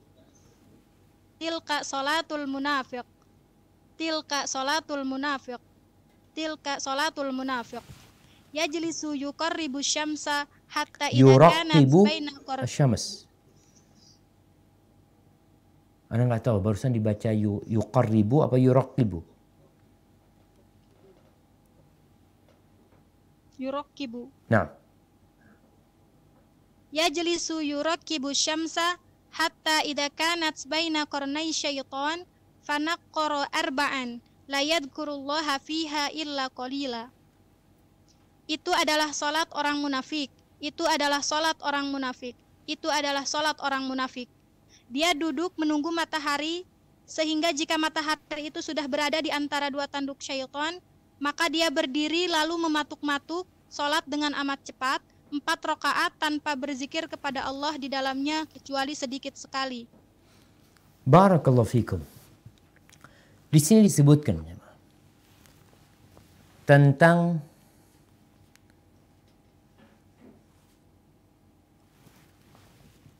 tilka salatul munafiq tilka salatul munafiq tilka salatul munafiq yajlisu yuqarribu syamsa hatta idza kana baina syams Anda nggak tahu barusan dibaca yu, yuqarribu apa yuraqibu yurakibu. Nah. Yajlisu yurakibu syamsa hatta idza kanat baina qarnai syaitan fanaqqara arba'an la yadhkurullaha fiha illa qalila. Itu adalah salat orang munafik. Itu adalah salat orang munafik. Itu adalah salat orang munafik. Dia duduk menunggu matahari sehingga jika matahari itu sudah berada di antara dua tanduk syaitan, maka dia berdiri lalu mematuk-matuk, sholat dengan amat cepat, empat rokaat tanpa berzikir kepada Allah di dalamnya kecuali sedikit sekali. Barakallahu fikum. Di sini disebutkan ya, tentang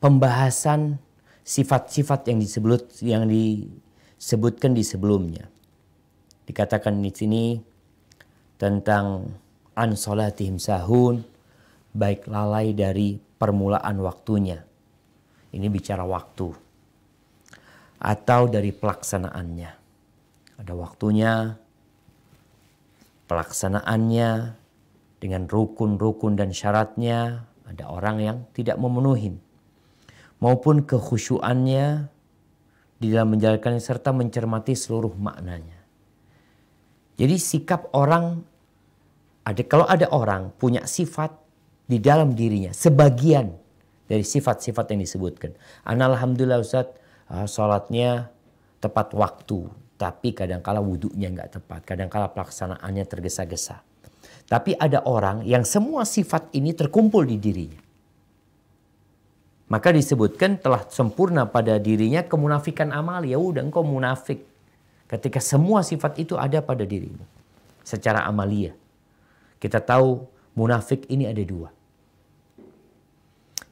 pembahasan sifat-sifat yang disebut yang disebutkan di sebelumnya. Dikatakan di sini tentang an salatihim sahun baik lalai dari permulaan waktunya. Ini bicara waktu. Atau dari pelaksanaannya. Ada waktunya, pelaksanaannya dengan rukun-rukun dan syaratnya ada orang yang tidak memenuhi maupun kekhusyuannya di dalam menjalankan serta mencermati seluruh maknanya. Jadi sikap orang ada kalau ada orang punya sifat di dalam dirinya sebagian dari sifat-sifat yang disebutkan. Ana alhamdulillah Ustaz, uh, ah, salatnya tepat waktu, tapi kadang-kala wudunya nggak tepat, kadang-kala pelaksanaannya tergesa-gesa. Tapi ada orang yang semua sifat ini terkumpul di dirinya. Maka disebutkan telah sempurna pada dirinya kemunafikan amal. Ya udah engkau munafik. Ketika semua sifat itu ada pada dirimu. Secara amalia. Kita tahu munafik ini ada dua.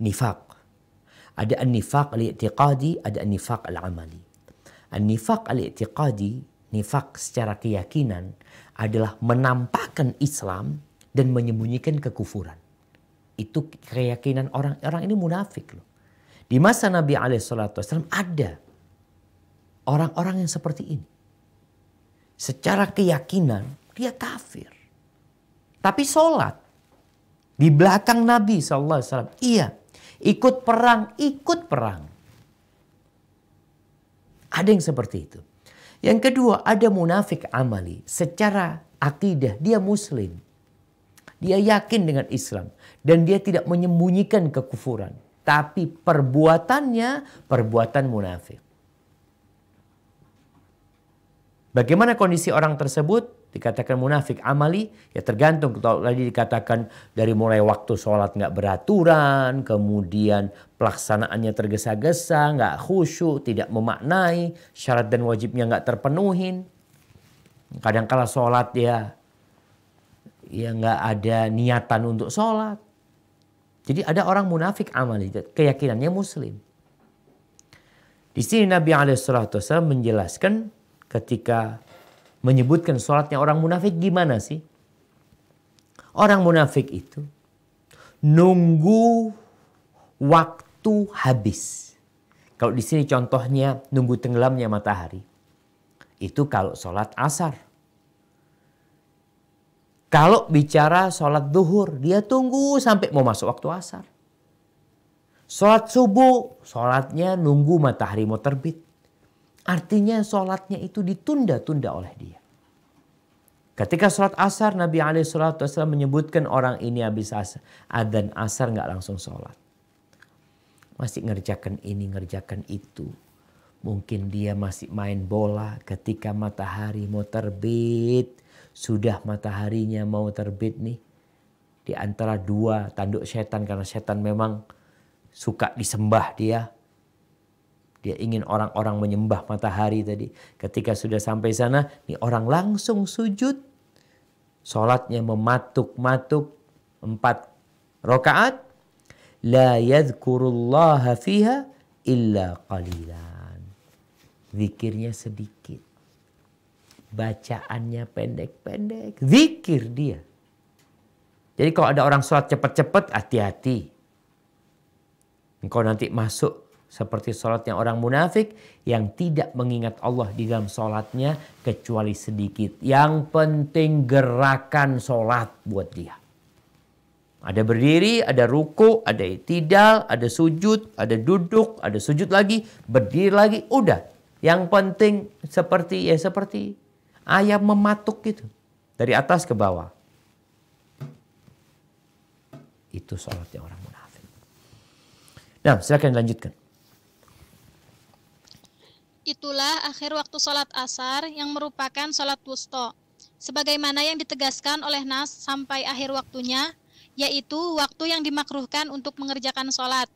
Nifak. Ada an nifak al-i'tiqadi, ada an nifak al-amali. an nifak al-i'tiqadi, nifak secara keyakinan adalah menampakkan Islam dan menyembunyikan kekufuran. Itu keyakinan orang-orang ini munafik loh. Di masa Nabi SAW ada orang-orang yang seperti ini. Secara keyakinan dia kafir. Tapi sholat di belakang Nabi SAW. Iya, ikut perang, ikut perang. Ada yang seperti itu. Yang kedua ada munafik amali. Secara akidah dia muslim. Dia yakin dengan Islam. Dan dia tidak menyembunyikan kekufuran. Tapi perbuatannya perbuatan munafik. Bagaimana kondisi orang tersebut? dikatakan munafik amali ya tergantung kalau tadi dikatakan dari mulai waktu sholat nggak beraturan kemudian pelaksanaannya tergesa-gesa nggak khusyuk tidak memaknai syarat dan wajibnya nggak terpenuhin kadangkala sholat ya ya nggak ada niatan untuk sholat jadi ada orang munafik amali keyakinannya muslim di sini Nabi Alaihissalam menjelaskan ketika menyebutkan sholatnya orang munafik gimana sih? Orang munafik itu nunggu waktu habis. Kalau di sini contohnya nunggu tenggelamnya matahari. Itu kalau sholat asar. Kalau bicara sholat duhur, dia tunggu sampai mau masuk waktu asar. Sholat subuh, sholatnya nunggu matahari mau terbit. Artinya sholatnya itu ditunda-tunda oleh dia. Ketika sholat asar, Nabi Ali Wasallam menyebutkan orang ini habis asar. adan asar nggak langsung sholat. Masih ngerjakan ini, ngerjakan itu. Mungkin dia masih main bola ketika matahari mau terbit. Sudah mataharinya mau terbit nih. Di antara dua tanduk setan karena setan memang suka disembah dia. Dia ingin orang-orang menyembah matahari tadi. Ketika sudah sampai sana, nih orang langsung sujud. Sholatnya mematuk-matuk empat rokaat. La yadhkurullaha fiha illa qalilan. Zikirnya sedikit. Bacaannya pendek-pendek. Zikir dia. Jadi kalau ada orang sholat cepat-cepat, hati-hati. Engkau nanti masuk seperti sholatnya orang munafik yang tidak mengingat Allah di dalam sholatnya kecuali sedikit. Yang penting gerakan sholat buat dia. Ada berdiri, ada ruku, ada itidal, ada sujud, ada duduk, ada sujud lagi, berdiri lagi, udah. Yang penting seperti ya seperti ayam mematuk gitu. Dari atas ke bawah. Itu sholatnya orang munafik. Nah silakan lanjutkan itulah akhir waktu sholat asar yang merupakan sholat wusto. Sebagaimana yang ditegaskan oleh Nas sampai akhir waktunya, yaitu waktu yang dimakruhkan untuk mengerjakan sholat.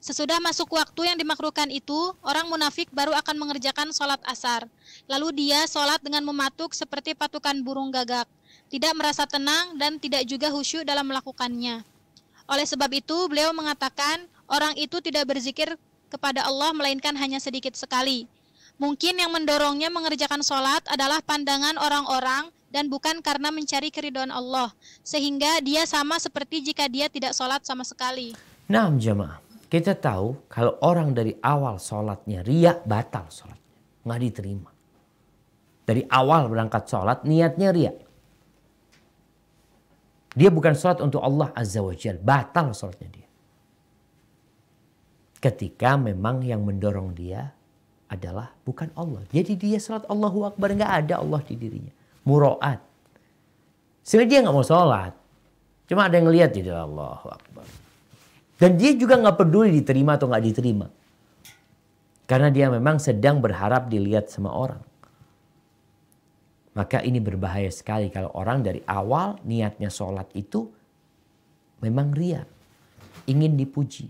Sesudah masuk waktu yang dimakruhkan itu, orang munafik baru akan mengerjakan sholat asar. Lalu dia sholat dengan mematuk seperti patukan burung gagak. Tidak merasa tenang dan tidak juga khusyuk dalam melakukannya. Oleh sebab itu, beliau mengatakan, orang itu tidak berzikir kepada Allah melainkan hanya sedikit sekali. Mungkin yang mendorongnya mengerjakan sholat adalah pandangan orang-orang dan bukan karena mencari keridhaan Allah, sehingga dia sama seperti jika dia tidak sholat sama sekali. Nah, jemaah, kita tahu kalau orang dari awal sholatnya riak batal sholatnya, nggak diterima. Dari awal berangkat sholat niatnya riak. Dia bukan sholat untuk Allah Azza wa Jal. Batal sholatnya dia. Ketika memang yang mendorong dia adalah bukan Allah. Jadi dia salat Allahu Akbar nggak ada Allah di dirinya. Muroat. Sebenarnya dia nggak mau sholat Cuma ada yang lihat gitu Allahu Akbar. Dan dia juga nggak peduli diterima atau nggak diterima. Karena dia memang sedang berharap dilihat sama orang. Maka ini berbahaya sekali kalau orang dari awal niatnya sholat itu memang ria. Ingin dipuji.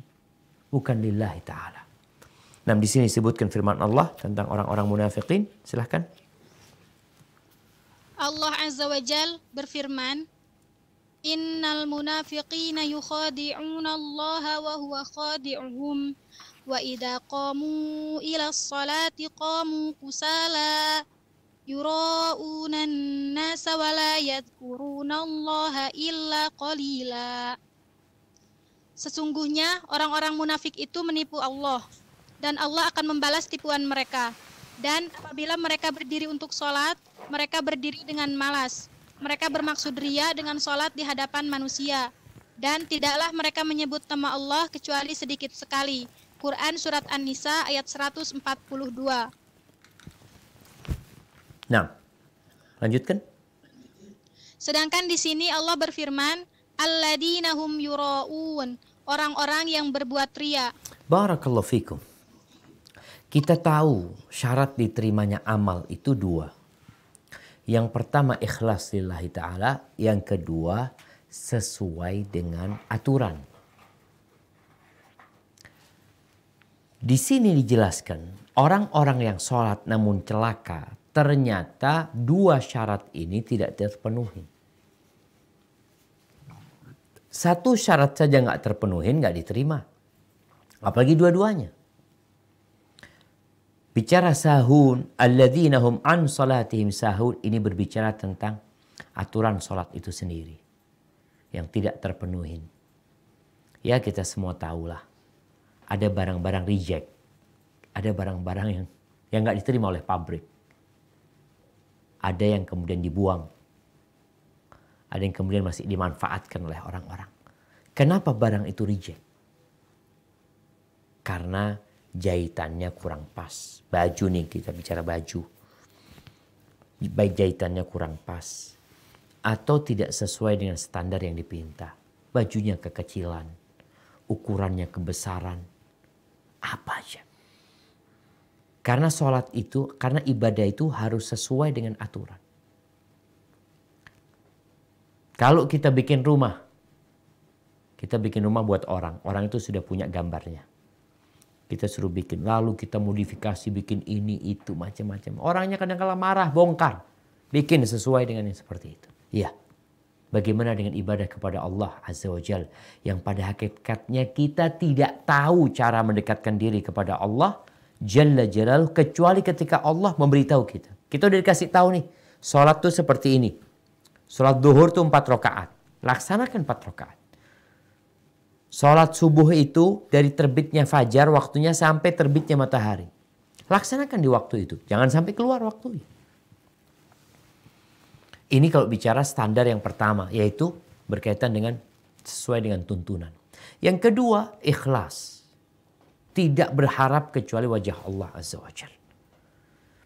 Bukan lillahi ta'ala. Nah, di sini disebutkan firman Allah tentang orang-orang munafikin. Silahkan. Allah Azza wa Jal berfirman, Innal munafiqina yukhadi'una Allah wa huwa khadi'uhum wa idza qamu ila salati qamu kusala yura'una an-nasa wa la yadhkuruna Allah illa qalila Sesungguhnya orang-orang munafik itu menipu Allah dan Allah akan membalas tipuan mereka. Dan apabila mereka berdiri untuk sholat, mereka berdiri dengan malas. Mereka bermaksud ria dengan sholat di hadapan manusia. Dan tidaklah mereka menyebut nama Allah kecuali sedikit sekali. Quran Surat An-Nisa ayat 142. Nah, lanjutkan. Sedangkan di sini Allah berfirman, Alladinahum yura'un, orang-orang yang berbuat ria. Barakallahu fikum. Kita tahu syarat diterimanya amal itu dua. Yang pertama ikhlas lillahi ta'ala. Yang kedua sesuai dengan aturan. Di sini dijelaskan orang-orang yang sholat namun celaka ternyata dua syarat ini tidak terpenuhi. Satu syarat saja nggak terpenuhi nggak diterima. Apalagi dua-duanya. Bicara sahun, alladhinahum an salatihim sahun ini berbicara tentang aturan salat itu sendiri yang tidak terpenuhi. Ya kita semua tahulah ada barang-barang reject, ada barang-barang yang yang nggak diterima oleh pabrik. Ada yang kemudian dibuang. Ada yang kemudian masih dimanfaatkan oleh orang-orang. Kenapa barang itu reject? Karena jahitannya kurang pas. Baju nih kita bicara baju. Baik jahitannya kurang pas atau tidak sesuai dengan standar yang dipinta. Bajunya kekecilan, ukurannya kebesaran, apa aja. Karena sholat itu, karena ibadah itu harus sesuai dengan aturan. Kalau kita bikin rumah, kita bikin rumah buat orang, orang itu sudah punya gambarnya. Kita suruh bikin lalu kita modifikasi bikin ini itu macam-macam. Orangnya kadang-kala marah bongkar. Bikin sesuai dengan yang seperti itu. Iya. Bagaimana dengan ibadah kepada Allah Azza wa yang pada hakikatnya kita tidak tahu cara mendekatkan diri kepada Allah Jalla Jalal kecuali ketika Allah memberitahu kita. Kita udah dikasih tahu nih, sholat tuh seperti ini. Sholat duhur tuh empat rakaat. Laksanakan empat rakaat. Sholat subuh itu dari terbitnya fajar waktunya sampai terbitnya matahari. Laksanakan di waktu itu. Jangan sampai keluar waktunya. Ini kalau bicara standar yang pertama yaitu berkaitan dengan sesuai dengan tuntunan. Yang kedua ikhlas. Tidak berharap kecuali wajah Allah Azza wa Jal.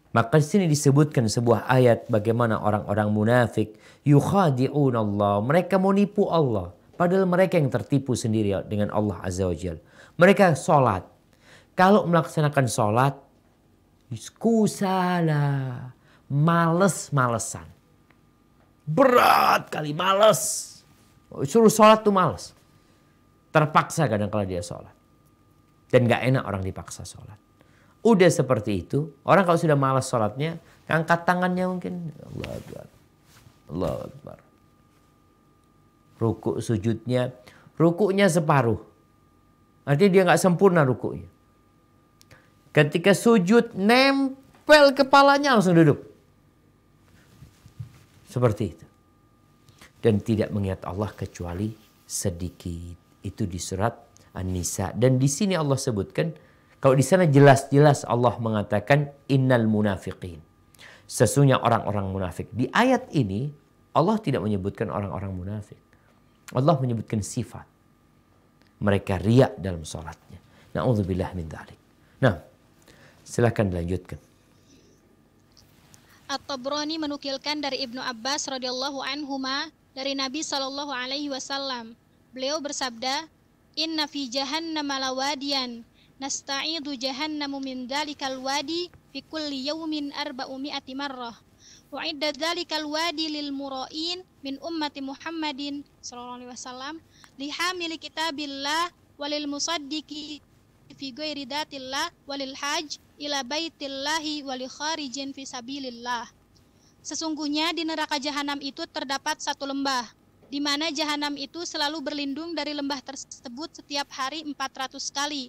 Maka di sini disebutkan sebuah ayat bagaimana orang-orang munafik yukhadi'un Allah. Mereka menipu Allah. Padahal mereka yang tertipu sendiri dengan Allah Azza wa Jal. Mereka sholat. Kalau melaksanakan sholat, kusala, males-malesan. Berat kali, males. Suruh sholat tuh males. Terpaksa kadang kala dia sholat. Dan gak enak orang dipaksa sholat. Udah seperti itu, orang kalau sudah males sholatnya, angkat tangannya mungkin. Allah Akbar. Allah Akbar rukuk sujudnya. Rukuknya separuh. Artinya dia nggak sempurna rukuknya. Ketika sujud nempel kepalanya langsung duduk. Seperti itu. Dan tidak mengingat Allah kecuali sedikit. Itu di surat An-Nisa. Dan di sini Allah sebutkan kalau di sana jelas-jelas Allah mengatakan innal munafiqin. Sesungguhnya orang-orang munafik. Di ayat ini Allah tidak menyebutkan orang-orang munafik. Allah menyebutkan sifat. Mereka riak dalam sholatnya. Na'udzubillah min dhalik. Nah, silahkan dilanjutkan. At-Tabrani menukilkan dari Ibnu Abbas radhiyallahu anhuma dari Nabi Shallallahu alaihi wasallam. Beliau bersabda, "Inna fi jahannam lawadiyan nasta'idu jahannam min dalikal wadi fi kulli yawmin arba'u mi'ati marrah." Uiddat dzalikal wadi lil muro'in min ummati Muhammadin sallallahu alaihi wasallam lihamili kitabillah walil musaddiqi fi ghairi datillah walil haj ila baitillahi walil kharijin fi sabilillah. Sesungguhnya di neraka jahanam itu terdapat satu lembah di mana jahanam itu selalu berlindung dari lembah tersebut setiap hari 400 kali.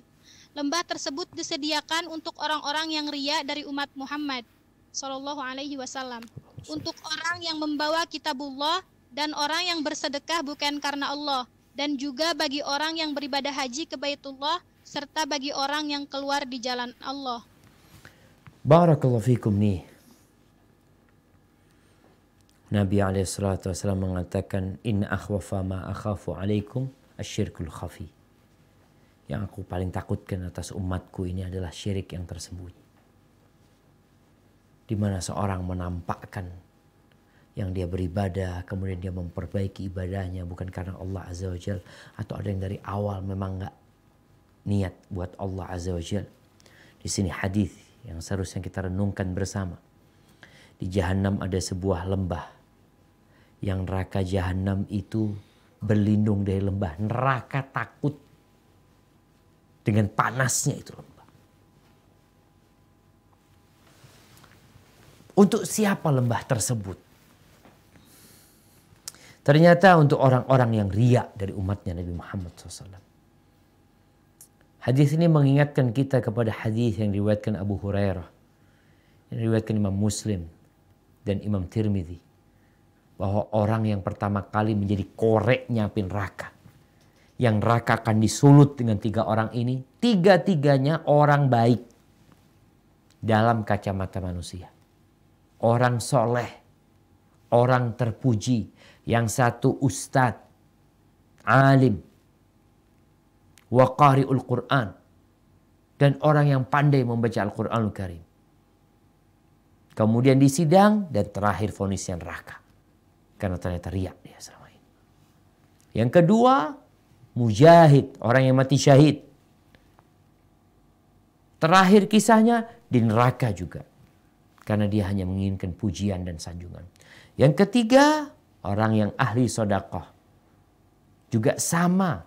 Lembah tersebut disediakan untuk orang-orang yang ria dari umat Muhammad Shallallahu Alaihi Wasallam untuk orang yang membawa kitabullah dan orang yang bersedekah bukan karena Allah dan juga bagi orang yang beribadah haji ke Baitullah serta bagi orang yang keluar di jalan Allah. Barakallahu fikum nih. Nabi alaihissalatu wasallam mengatakan in akhwafa ma akhafu alaikum asyirkul khafi. Yang aku paling takutkan atas umatku ini adalah syirik yang tersembunyi di mana seorang menampakkan yang dia beribadah, kemudian dia memperbaiki ibadahnya bukan karena Allah Azza wa Jal, atau ada yang dari awal memang nggak niat buat Allah Azza wa Jal. Di sini hadis yang seharusnya kita renungkan bersama. Di jahanam ada sebuah lembah yang neraka jahanam itu berlindung dari lembah. Neraka takut dengan panasnya itu lembah. Untuk siapa lembah tersebut? Ternyata untuk orang-orang yang riak dari umatnya Nabi Muhammad SAW. Hadis ini mengingatkan kita kepada hadis yang diriwayatkan Abu Hurairah, yang diriwayatkan Imam Muslim dan Imam Tirmidzi bahwa orang yang pertama kali menjadi koreknya api neraka yang neraka akan disulut dengan tiga orang ini tiga-tiganya orang baik dalam kacamata manusia orang soleh, orang terpuji, yang satu ustadz, alim, waqari'ul Qur'an, dan orang yang pandai membaca Al-Quranul Karim. Kemudian disidang dan terakhir yang neraka. Karena ternyata riak dia selama ini. Yang kedua, mujahid, orang yang mati syahid. Terakhir kisahnya di neraka juga karena dia hanya menginginkan pujian dan sanjungan. Yang ketiga, orang yang ahli sodakoh. Juga sama.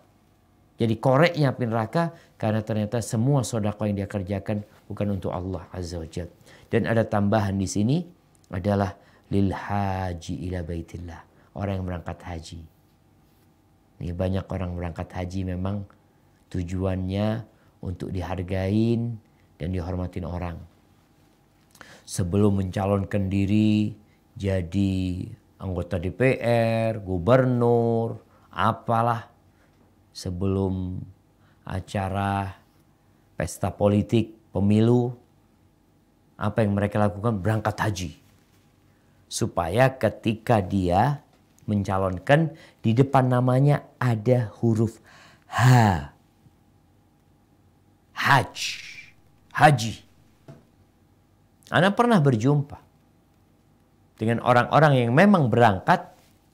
Jadi koreknya api neraka karena ternyata semua sodakoh yang dia kerjakan bukan untuk Allah Azza wa Jal. Dan ada tambahan di sini adalah lil haji ila baitillah. Orang yang berangkat haji. Ini banyak orang berangkat haji memang tujuannya untuk dihargain dan dihormatin orang sebelum mencalonkan diri jadi anggota DPR, gubernur, apalah sebelum acara pesta politik, pemilu, apa yang mereka lakukan berangkat haji. Supaya ketika dia mencalonkan di depan namanya ada huruf H. Haj. Haji. Anda pernah berjumpa dengan orang-orang yang memang berangkat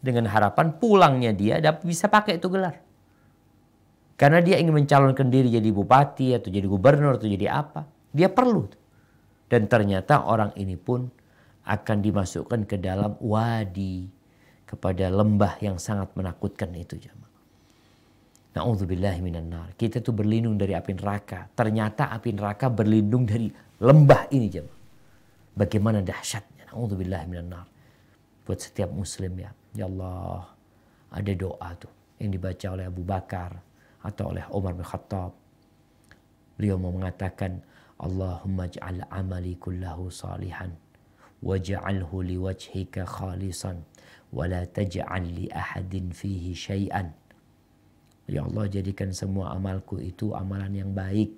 dengan harapan pulangnya dia dapat bisa pakai itu gelar. Karena dia ingin mencalonkan diri jadi bupati atau jadi gubernur atau jadi apa. Dia perlu. Dan ternyata orang ini pun akan dimasukkan ke dalam wadi kepada lembah yang sangat menakutkan itu jamaah. Nauzubillah Kita tuh berlindung dari api neraka. Ternyata api neraka berlindung dari lembah ini jemaah. Bagaimana dahsyatnya. Alhamdulillah minan Buat setiap muslim ya. Ya Allah, ada doa tuh yang dibaca oleh Abu Bakar atau oleh Umar bin Khattab. Beliau mau mengatakan, Allahumma ja'al amali kullahu salihan waj'alhu liwajhika khalisan wa la taj'al li ahadin fihi syai'an. Ya Allah jadikan semua amalku itu amalan yang baik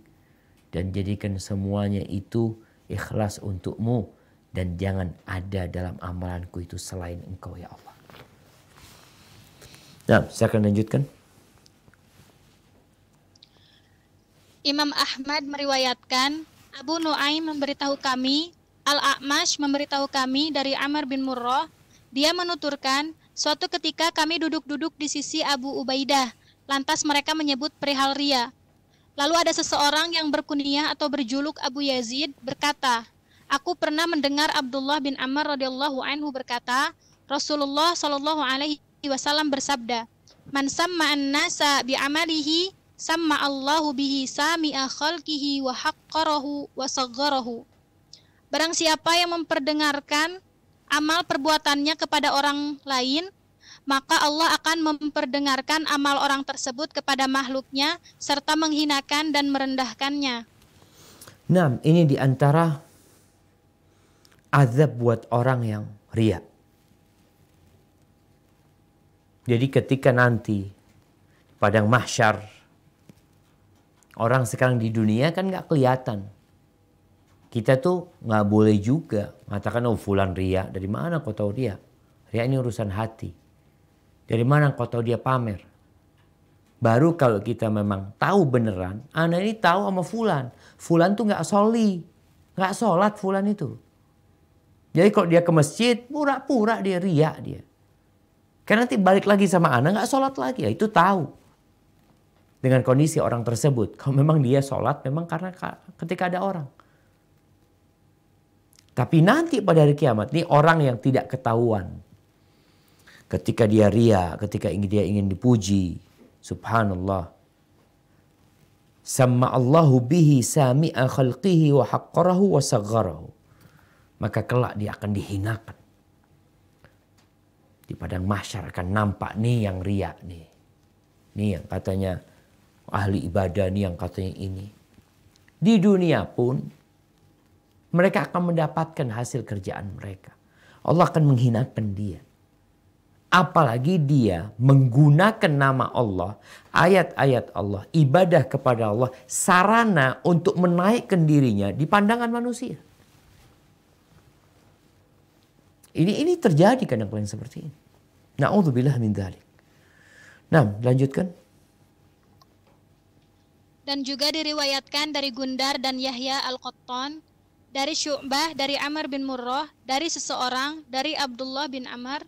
dan jadikan semuanya itu ikhlas untukmu dan jangan ada dalam amalanku itu selain engkau ya Allah. Nah, saya akan lanjutkan. Imam Ahmad meriwayatkan, Abu Nuaim memberitahu kami, Al-A'mash memberitahu kami dari Amr bin Murrah, dia menuturkan, suatu ketika kami duduk-duduk di sisi Abu Ubaidah, lantas mereka menyebut perihal ria. Lalu ada seseorang yang berkuniah atau berjuluk Abu Yazid berkata, Aku pernah mendengar Abdullah bin Ammar radhiyallahu anhu berkata, Rasulullah shallallahu alaihi wasallam bersabda, "Man samma an-nasa bi amalihi, samma Allahu bihi sami'a khalqihi wa haqqarahu wa saggarahu. Barang siapa yang memperdengarkan amal perbuatannya kepada orang lain, maka Allah akan memperdengarkan amal orang tersebut kepada makhluknya serta menghinakan dan merendahkannya. Nah, ini diantara azab buat orang yang ria. Jadi ketika nanti padang mahsyar orang sekarang di dunia kan nggak kelihatan. Kita tuh nggak boleh juga mengatakan oh fulan ria dari mana kau tahu ria? Ria ini urusan hati. Dari mana kau tahu dia pamer? Baru kalau kita memang tahu beneran, anak ini tahu sama Fulan. Fulan tuh nggak soli, nggak sholat Fulan itu. Jadi kalau dia ke masjid, pura-pura dia riak dia. Karena nanti balik lagi sama anak nggak sholat lagi ya itu tahu. Dengan kondisi orang tersebut, kalau memang dia sholat memang karena ketika ada orang. Tapi nanti pada hari kiamat, ini orang yang tidak ketahuan ketika dia ria, ketika dia ingin dipuji. Subhanallah. Sama Allahu bihi sami'a khalqihi wa haqqarahu wa Maka kelak dia akan dihinakan. Di padang mahsyar akan nampak nih yang ria nih. Nih yang katanya ahli ibadah nih yang katanya ini. Di dunia pun mereka akan mendapatkan hasil kerjaan mereka. Allah akan menghinakan dia apalagi dia menggunakan nama Allah, ayat-ayat Allah, ibadah kepada Allah, sarana untuk menaikkan dirinya di pandangan manusia. Ini ini terjadi kadang-kadang seperti ini. Na'udzubillah min dhalik. Nah, lanjutkan. Dan juga diriwayatkan dari Gundar dan Yahya Al-Qattan, dari Syu'bah, dari Amr bin Murrah, dari seseorang, dari Abdullah bin Amr,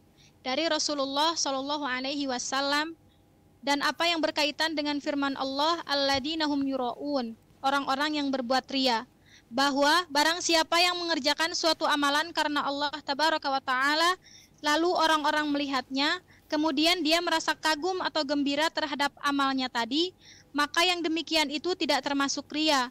dari Rasulullah Shallallahu Alaihi Wasallam dan apa yang berkaitan dengan firman Allah alladinahum yuroun orang-orang yang berbuat ria bahwa barang siapa yang mengerjakan suatu amalan karena Allah tabaraka wa taala lalu orang-orang melihatnya kemudian dia merasa kagum atau gembira terhadap amalnya tadi maka yang demikian itu tidak termasuk ria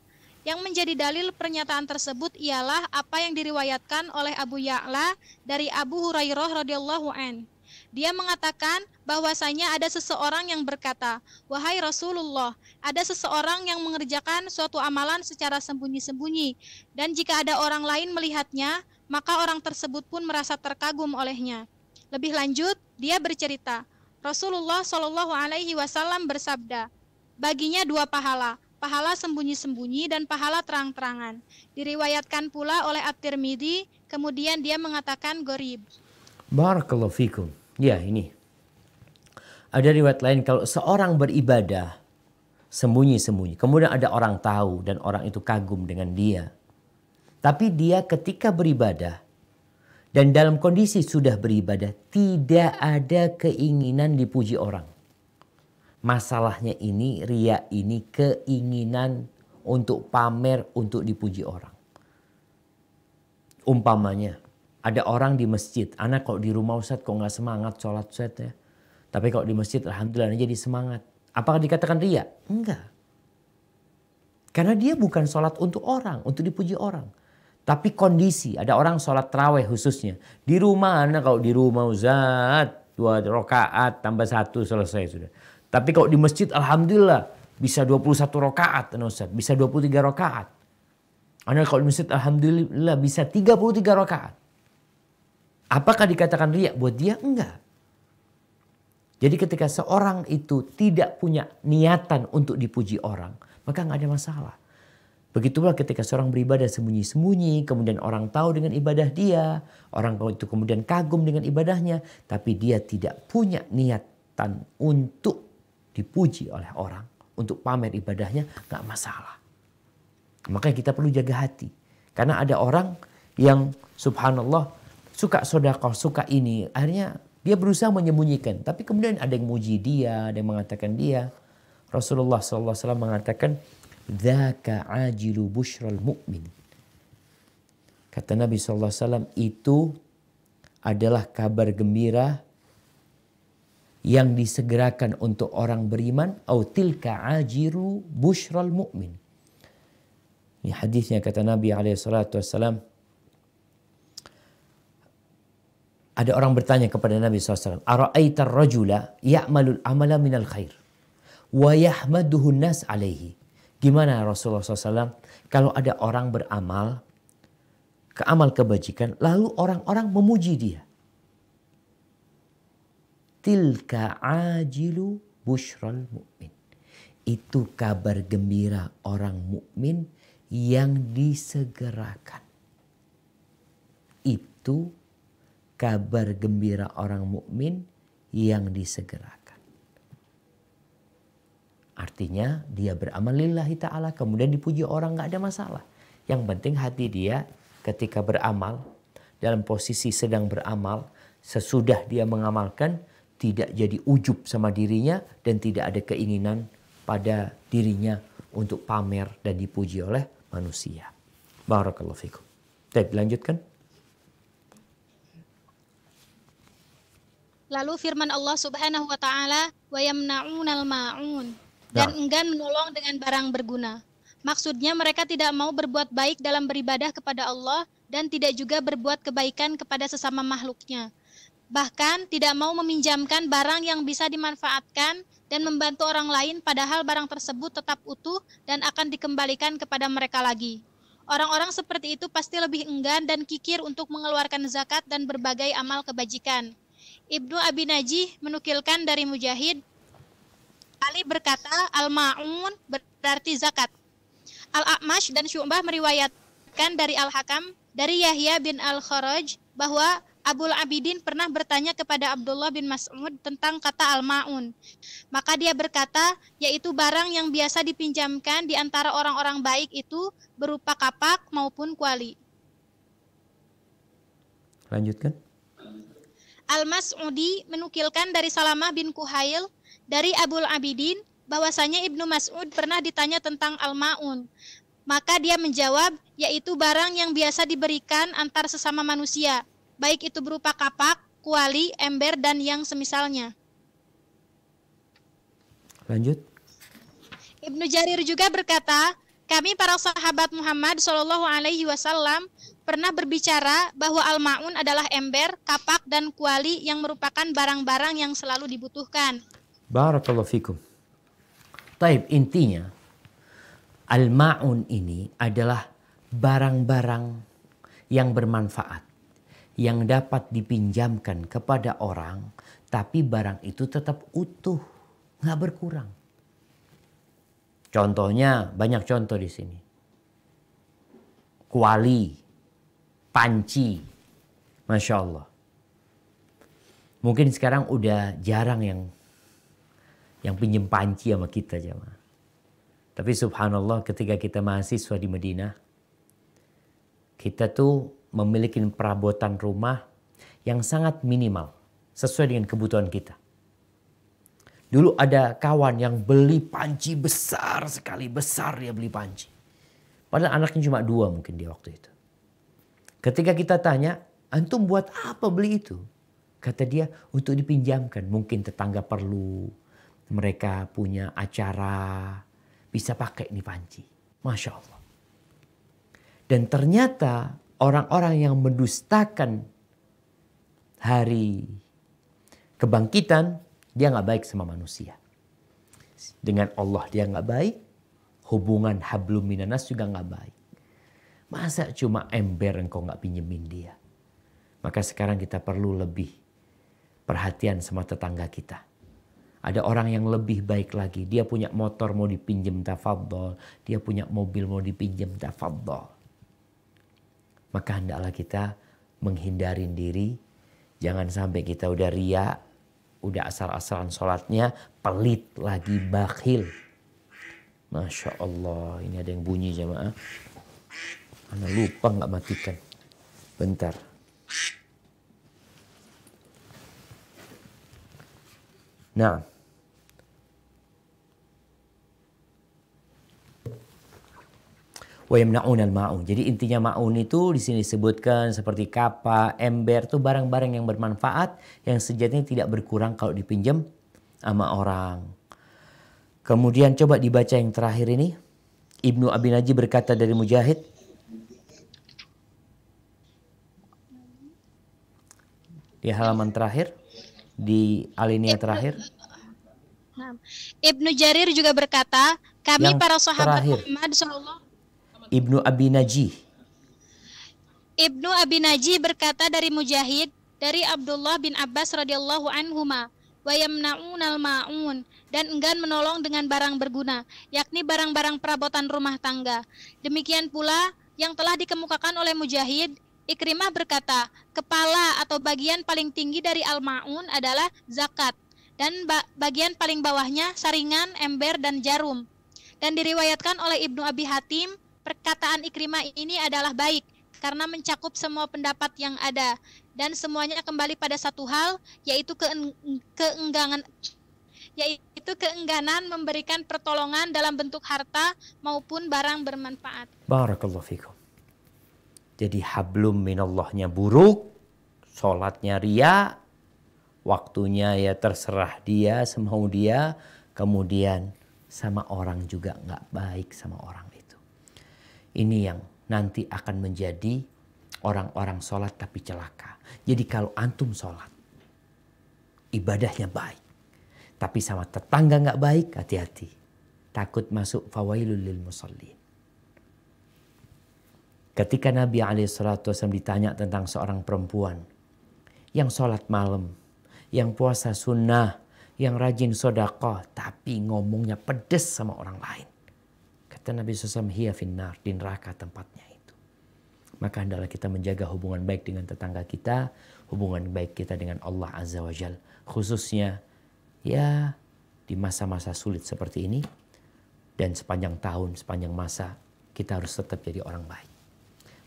yang menjadi dalil pernyataan tersebut ialah apa yang diriwayatkan oleh Abu Ya'la dari Abu Hurairah radhiyallahu an. Dia mengatakan bahwasanya ada seseorang yang berkata, "Wahai Rasulullah, ada seseorang yang mengerjakan suatu amalan secara sembunyi-sembunyi dan jika ada orang lain melihatnya, maka orang tersebut pun merasa terkagum olehnya." Lebih lanjut, dia bercerita, Rasulullah Shallallahu alaihi wasallam bersabda, "Baginya dua pahala, pahala sembunyi-sembunyi dan pahala terang-terangan. Diriwayatkan pula oleh At-Tirmidzi, kemudian dia mengatakan gorib. Barakallahu fikum. Ya, ini. Ada riwayat lain kalau seorang beribadah sembunyi-sembunyi, kemudian ada orang tahu dan orang itu kagum dengan dia. Tapi dia ketika beribadah dan dalam kondisi sudah beribadah tidak ada keinginan dipuji orang masalahnya ini, ria ini keinginan untuk pamer, untuk dipuji orang. Umpamanya, ada orang di masjid, anak kalau di rumah Ustadz kok nggak semangat sholat set ya. Tapi kalau di masjid Alhamdulillah jadi semangat. Apakah dikatakan ria? Enggak. Karena dia bukan sholat untuk orang, untuk dipuji orang. Tapi kondisi, ada orang sholat terawih khususnya. Di rumah, anak kalau di rumah Ustadz, dua rokaat tambah satu selesai sudah. Tapi kalau di masjid alhamdulillah bisa 21 rakaat Ustaz, bisa 23 rakaat. Anda kalau di masjid alhamdulillah bisa 33 rakaat. Apakah dikatakan riak buat dia? Enggak. Jadi ketika seorang itu tidak punya niatan untuk dipuji orang, maka nggak ada masalah. Begitulah ketika seorang beribadah sembunyi-sembunyi, kemudian orang tahu dengan ibadah dia, orang itu kemudian kagum dengan ibadahnya, tapi dia tidak punya niatan untuk dipuji oleh orang untuk pamer ibadahnya nggak masalah. Makanya kita perlu jaga hati. Karena ada orang yang subhanallah suka sodakoh, suka ini. Akhirnya dia berusaha menyembunyikan. Tapi kemudian ada yang muji dia, ada yang mengatakan dia. Rasulullah SAW mengatakan, Zaka ajilu bushral mu'min. Kata Nabi SAW, itu adalah kabar gembira yang disegerakan untuk orang beriman au tilka ajiru bushral mu'min. Ini hadisnya kata Nabi alaihissalatu Ada orang bertanya kepada Nabi SAW. Ara'aita rajula ya'malul amala minal khair. Wa yahmaduhu nas alaihi. Gimana Rasulullah SAW? Kalau ada orang beramal, keamal kebajikan, lalu orang-orang memuji dia tilka ajilu busyral mu'min. Itu kabar gembira orang mukmin yang disegerakan. Itu kabar gembira orang mukmin yang disegerakan. Artinya dia beramal lillahi ta'ala kemudian dipuji orang nggak ada masalah. Yang penting hati dia ketika beramal dalam posisi sedang beramal sesudah dia mengamalkan tidak jadi ujub sama dirinya dan tidak ada keinginan pada dirinya untuk pamer dan dipuji oleh manusia. Barakallahu fikum. Baik, lanjutkan. Lalu firman Allah Subhanahu wa taala, "Wa yamna'unal ma'un." Dan nah. enggan menolong dengan barang berguna. Maksudnya mereka tidak mau berbuat baik dalam beribadah kepada Allah dan tidak juga berbuat kebaikan kepada sesama makhluknya bahkan tidak mau meminjamkan barang yang bisa dimanfaatkan dan membantu orang lain padahal barang tersebut tetap utuh dan akan dikembalikan kepada mereka lagi. Orang-orang seperti itu pasti lebih enggan dan kikir untuk mengeluarkan zakat dan berbagai amal kebajikan. Ibnu Abi Najih menukilkan dari Mujahid, Ali berkata, Al-Ma'un berarti zakat. al aqmash dan Syu'bah meriwayatkan dari Al-Hakam, dari Yahya bin Al-Kharaj, bahwa Abul Abidin pernah bertanya kepada Abdullah bin Mas'ud tentang kata al-maun. Maka dia berkata, yaitu barang yang biasa dipinjamkan di antara orang-orang baik itu berupa kapak maupun kuali. Lanjutkan. Al-Mas'udi menukilkan dari Salamah bin Kuhail dari Abul Abidin bahwasanya Ibnu Mas'ud pernah ditanya tentang al-maun. Maka dia menjawab, yaitu barang yang biasa diberikan antar sesama manusia baik itu berupa kapak, kuali, ember, dan yang semisalnya. Lanjut. Ibnu Jarir juga berkata, kami para sahabat Muhammad Shallallahu Alaihi Wasallam pernah berbicara bahwa al-maun adalah ember, kapak, dan kuali yang merupakan barang-barang yang selalu dibutuhkan. Barakallahu fikum. Taib, intinya al-maun ini adalah barang-barang yang bermanfaat yang dapat dipinjamkan kepada orang, tapi barang itu tetap utuh, nggak berkurang. Contohnya banyak contoh di sini. Kuali, panci, masya Allah. Mungkin sekarang udah jarang yang yang pinjem panci sama kita jemaah. Tapi subhanallah ketika kita mahasiswa di medina kita tuh memiliki perabotan rumah yang sangat minimal sesuai dengan kebutuhan kita. Dulu ada kawan yang beli panci besar sekali, besar dia beli panci. Padahal anaknya cuma dua mungkin dia waktu itu. Ketika kita tanya, antum buat apa beli itu? Kata dia, untuk dipinjamkan. Mungkin tetangga perlu, mereka punya acara, bisa pakai ini panci. Masya Allah. Dan ternyata orang-orang yang mendustakan hari kebangkitan, dia nggak baik sama manusia. Dengan Allah dia nggak baik, hubungan hablum minanas juga nggak baik. Masa cuma ember engkau nggak pinjemin dia? Maka sekarang kita perlu lebih perhatian sama tetangga kita. Ada orang yang lebih baik lagi. Dia punya motor mau dipinjam tafadol. Dia punya mobil mau dipinjam tafadol maka hendaklah kita menghindari diri. Jangan sampai kita udah ria, udah asal-asalan sholatnya, pelit lagi bakhil. Masya Allah, ini ada yang bunyi jamaah. Ana lupa nggak matikan. Bentar. Nah, wayamnaun al maun. Jadi intinya maun itu di sini disebutkan seperti kapa, ember itu barang-barang yang bermanfaat yang sejatinya tidak berkurang kalau dipinjam sama orang. Kemudian coba dibaca yang terakhir ini. Ibnu Abi Najib berkata dari Mujahid. Di halaman terakhir. Di alinea terakhir. Ibnu Jarir juga berkata, kami yang para sahabat terakhir. Muhammad Shallallahu Ibnu Abi Najih. Ibnu Abi Najih berkata dari Mujahid dari Abdullah bin Abbas radhiyallahu anhuma wa al ma'un dan enggan menolong dengan barang berguna yakni barang-barang perabotan rumah tangga. Demikian pula yang telah dikemukakan oleh Mujahid Ikrimah berkata, kepala atau bagian paling tinggi dari al-ma'un adalah zakat dan bagian paling bawahnya saringan, ember, dan jarum. Dan diriwayatkan oleh Ibnu Abi Hatim Perkataan Ikrimah ini adalah baik karena mencakup semua pendapat yang ada dan semuanya kembali pada satu hal yaitu keengganan yaitu keengganan memberikan pertolongan dalam bentuk harta maupun barang bermanfaat. Barakallahu fikum. Jadi hablum minallahnya buruk, sholatnya ria, waktunya ya terserah dia, semau dia, kemudian sama orang juga nggak baik sama orang ini yang nanti akan menjadi orang-orang sholat tapi celaka. Jadi kalau antum sholat, ibadahnya baik. Tapi sama tetangga nggak baik, hati-hati. Takut masuk fawailul lil musallin. Ketika Nabi SAW ditanya tentang seorang perempuan yang sholat malam, yang puasa sunnah, yang rajin sodakoh, tapi ngomongnya pedes sama orang lain. Kata Nabi SAW, hiya finnar, di neraka tempatnya itu. Maka hendaklah kita menjaga hubungan baik dengan tetangga kita, hubungan baik kita dengan Allah Azza wa Jal. Khususnya, ya di masa-masa sulit seperti ini, dan sepanjang tahun, sepanjang masa, kita harus tetap jadi orang baik.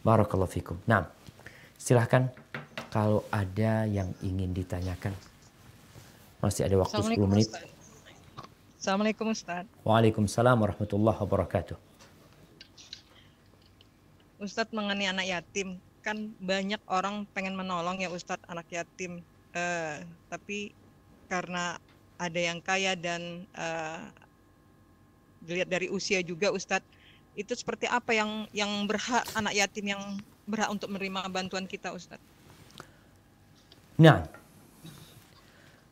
Barakallahu fikum. Nah, silahkan kalau ada yang ingin ditanyakan. Masih ada waktu 10 menit. Assalamualaikum Ustaz. Waalaikumsalam warahmatullahi wabarakatuh. Ustadz mengenai anak yatim, kan banyak orang pengen menolong ya Ustadz anak yatim, Uh, tapi karena ada yang kaya dan uh, dilihat dari usia juga Ustadz, itu seperti apa yang yang berhak anak yatim yang berhak untuk menerima bantuan kita Ustadz? Nah,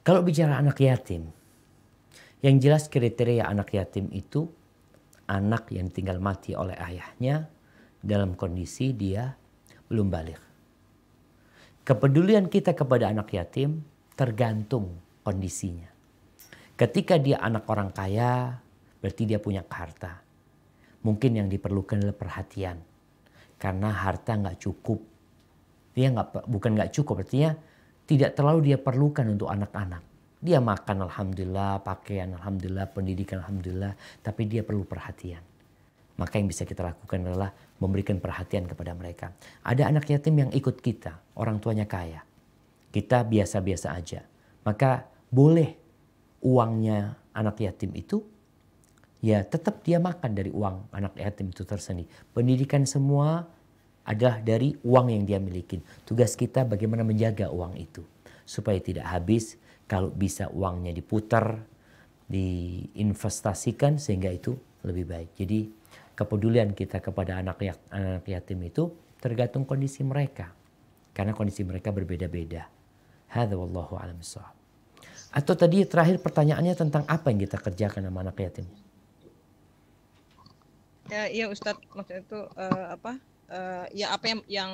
kalau bicara anak yatim, yang jelas kriteria anak yatim itu anak yang tinggal mati oleh ayahnya dalam kondisi dia belum balik. Kepedulian kita kepada anak yatim tergantung kondisinya. Ketika dia anak orang kaya, berarti dia punya harta. Mungkin yang diperlukan adalah perhatian. Karena harta nggak cukup. Dia nggak bukan nggak cukup, artinya tidak terlalu dia perlukan untuk anak-anak. Dia makan alhamdulillah, pakaian alhamdulillah, pendidikan alhamdulillah, tapi dia perlu perhatian. Maka yang bisa kita lakukan adalah memberikan perhatian kepada mereka. Ada anak yatim yang ikut kita, orang tuanya kaya. Kita biasa-biasa aja. Maka boleh uangnya anak yatim itu ya tetap dia makan dari uang anak yatim itu tersendiri. Pendidikan semua adalah dari uang yang dia miliki. Tugas kita bagaimana menjaga uang itu supaya tidak habis, kalau bisa uangnya diputar, diinvestasikan sehingga itu lebih baik. Jadi kepedulian kita kepada anak, ya, yatim itu tergantung kondisi mereka. Karena kondisi mereka berbeda-beda. Hadha wallahu alam Atau tadi terakhir pertanyaannya tentang apa yang kita kerjakan sama anak yatim? Ya, iya Ustadz, maksudnya itu uh, apa? Uh, ya apa yang, yang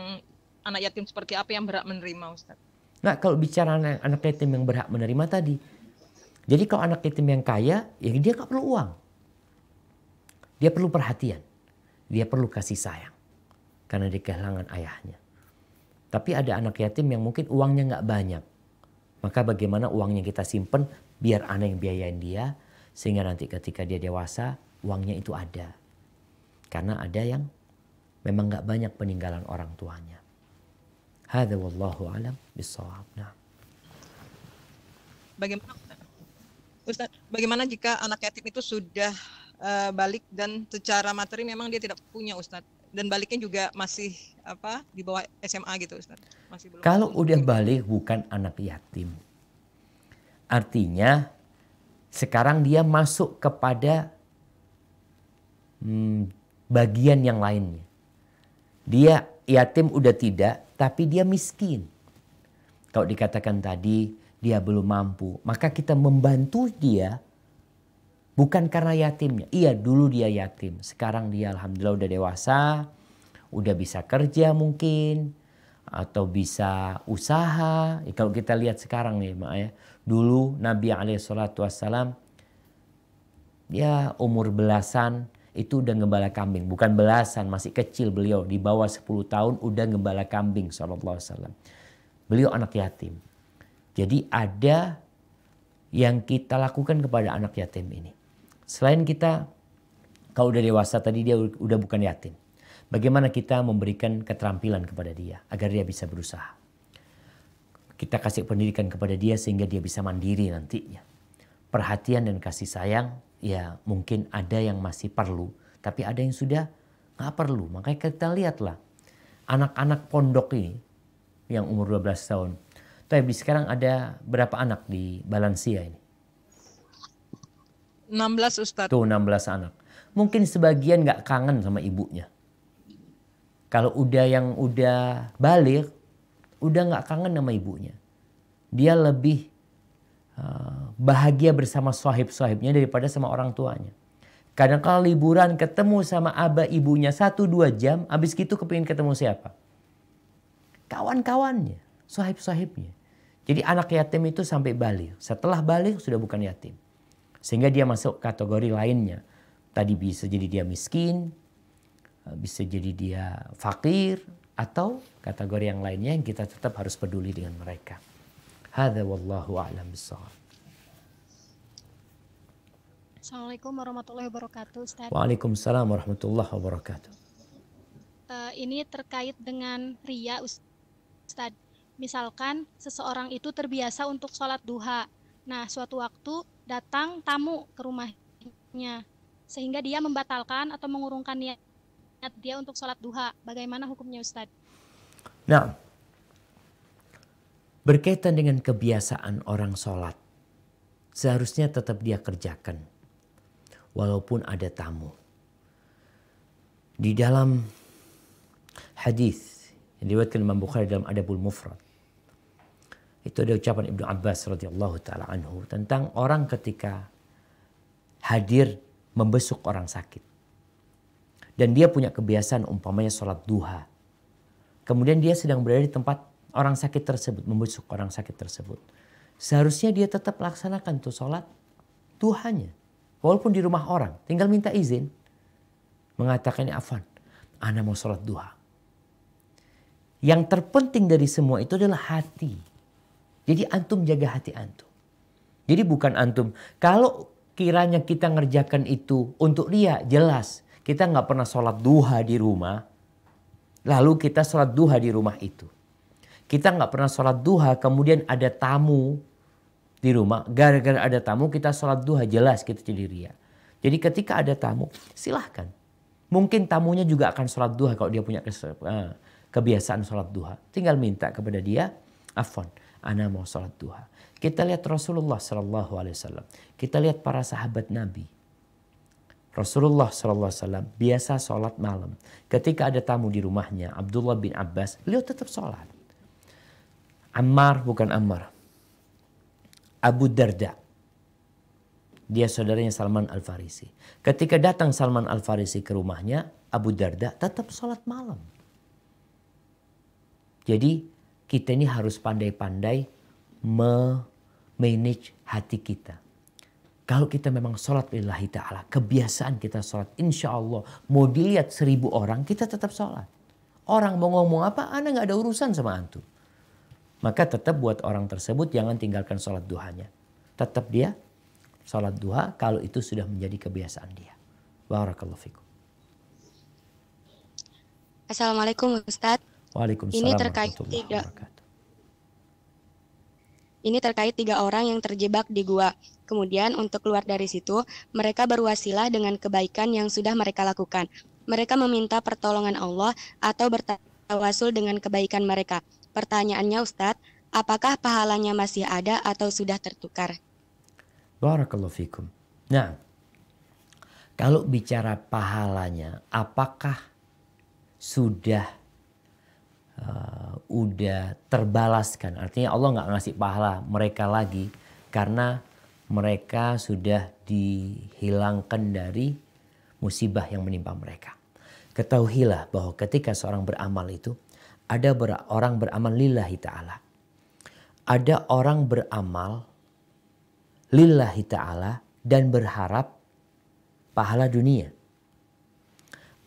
anak yatim seperti apa yang berat menerima Ustadz? Nah kalau bicara anak, anak yatim yang berhak menerima tadi. Jadi kalau anak yatim yang kaya, ya dia nggak perlu uang. Dia perlu perhatian. Dia perlu kasih sayang. Karena dia kehilangan ayahnya. Tapi ada anak yatim yang mungkin uangnya nggak banyak. Maka bagaimana uangnya kita simpen biar anak yang biayain dia. Sehingga nanti ketika dia dewasa uangnya itu ada. Karena ada yang memang nggak banyak peninggalan orang tuanya. Hadza wallahu alam bisawab. Nah. Bagaimana Ustaz, bagaimana jika anak yatim itu sudah uh, balik dan secara materi memang dia tidak punya Ustaz dan baliknya juga masih apa di bawah SMA gitu Ustaz? Masih belum Kalau udah balik bukan anak yatim. Artinya sekarang dia masuk kepada hmm, bagian yang lainnya. Dia yatim udah tidak, tapi dia miskin. Kalau dikatakan tadi dia belum mampu, maka kita membantu dia bukan karena yatimnya. Iya dulu dia yatim, sekarang dia alhamdulillah udah dewasa, udah bisa kerja mungkin atau bisa usaha. Ya, kalau kita lihat sekarang nih, Mak ya. Dulu Nabi alaihi salatu wassalam dia ya umur belasan itu udah gembala kambing, bukan belasan, masih kecil beliau di bawah 10 tahun udah gembala kambing Beliau anak yatim. Jadi ada yang kita lakukan kepada anak yatim ini. Selain kita kalau udah dewasa tadi dia udah bukan yatim. Bagaimana kita memberikan keterampilan kepada dia agar dia bisa berusaha. Kita kasih pendidikan kepada dia sehingga dia bisa mandiri nantinya. Perhatian dan kasih sayang ya mungkin ada yang masih perlu, tapi ada yang sudah nggak perlu. Makanya kita lihatlah anak-anak pondok ini yang umur 12 tahun. Tapi sekarang ada berapa anak di Balansia ini? 16 Ustaz. Tuh 16 anak. Mungkin sebagian nggak kangen sama ibunya. Kalau udah yang udah balik, udah nggak kangen sama ibunya. Dia lebih Eh, bahagia bersama sahib-sahibnya daripada sama orang tuanya. Kadang kalau liburan ketemu sama aba ibunya satu dua jam, habis gitu kepingin ketemu siapa? Kawan-kawannya, sahib-sahibnya. Jadi anak yatim itu sampai balik. Setelah balik sudah bukan yatim. Sehingga dia masuk kategori lainnya. Tadi bisa jadi dia miskin, eh, bisa jadi dia fakir, atau kategori yang lainnya yang kita tetap harus peduli dengan mereka. Hada wallahu a'lam bisawab. Assalamualaikum warahmatullahi wabarakatuh Ustaz. Waalaikumsalam warahmatullahi wabarakatuh. Uh, ini terkait dengan ria Ustaz. Misalkan seseorang itu terbiasa untuk sholat duha. Nah, suatu waktu datang tamu ke rumahnya sehingga dia membatalkan atau mengurungkan niat dia untuk sholat duha. Bagaimana hukumnya Ustaz? Nah, berkaitan dengan kebiasaan orang sholat. Seharusnya tetap dia kerjakan, walaupun ada tamu. Di dalam hadis yang diwakilkan Imam Bukhari dalam Adabul Mufrad, itu ada ucapan Ibnu Abbas radhiyallahu taala anhu tentang orang ketika hadir membesuk orang sakit. Dan dia punya kebiasaan umpamanya sholat duha. Kemudian dia sedang berada di tempat orang sakit tersebut, membusuk orang sakit tersebut. Seharusnya dia tetap laksanakan tuh sholat Tuhannya. Walaupun di rumah orang, tinggal minta izin. Mengatakan, ya, Afan, Ana mau sholat duha. Yang terpenting dari semua itu adalah hati. Jadi antum jaga hati antum. Jadi bukan antum. Kalau kiranya kita ngerjakan itu untuk dia, jelas. Kita nggak pernah sholat duha di rumah. Lalu kita sholat duha di rumah itu. Kita nggak pernah sholat duha, kemudian ada tamu di rumah. Gara-gara ada tamu kita sholat duha jelas kita jadi ria. Ya. Jadi ketika ada tamu silahkan. Mungkin tamunya juga akan sholat duha kalau dia punya eh, kebiasaan sholat duha. Tinggal minta kepada dia, afon, ana mau sholat duha. Kita lihat Rasulullah Shallallahu Alaihi Wasallam. Kita lihat para sahabat Nabi. Rasulullah SAW biasa sholat malam. Ketika ada tamu di rumahnya, Abdullah bin Abbas, beliau tetap sholat. Ammar bukan Ammar. Abu Darda. Dia saudaranya Salman Al-Farisi. Ketika datang Salman Al-Farisi ke rumahnya, Abu Darda tetap sholat malam. Jadi kita ini harus pandai-pandai manage hati kita. Kalau kita memang sholat lillahi ta'ala, kebiasaan kita sholat, insya Allah mau dilihat seribu orang, kita tetap sholat. Orang mau ngomong apa, Anda nggak ada urusan sama antum. Maka tetap buat orang tersebut jangan tinggalkan sholat duhanya. Tetap dia sholat duha kalau itu sudah menjadi kebiasaan dia. Barakallahu fikum. Assalamualaikum Ustaz. Waalaikumsalam. Ini terkait tiga. Ini terkait tiga orang yang terjebak di gua. Kemudian untuk keluar dari situ, mereka berwasilah dengan kebaikan yang sudah mereka lakukan. Mereka meminta pertolongan Allah atau bertawasul dengan kebaikan mereka. Pertanyaannya Ustadz, apakah pahalanya masih ada atau sudah tertukar? Barakallahu fikum. Nah, kalau bicara pahalanya, apakah sudah uh, udah terbalaskan? Artinya Allah nggak ngasih pahala mereka lagi karena mereka sudah dihilangkan dari musibah yang menimpa mereka. Ketahuilah bahwa ketika seorang beramal itu, ada ber orang beramal lillahi ta'ala. Ada orang beramal lillahi ta'ala dan berharap pahala dunia.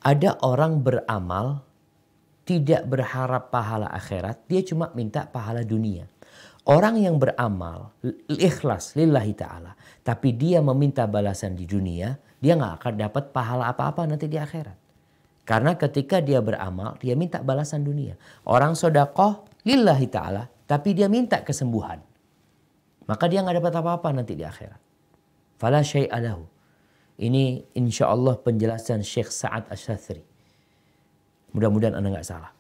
Ada orang beramal tidak berharap pahala akhirat, dia cuma minta pahala dunia. Orang yang beramal ikhlas lillahi ta'ala. Tapi dia meminta balasan di dunia, dia nggak akan dapat pahala apa-apa nanti di akhirat. Karena ketika dia beramal, dia minta balasan dunia. Orang sodakoh lillahi ta'ala, tapi dia minta kesembuhan. Maka dia nggak dapat apa-apa nanti di akhirat. Fala syai'alahu. Ini insya Allah penjelasan Syekh Sa'ad Asyathri. Mudah-mudahan Anda nggak salah.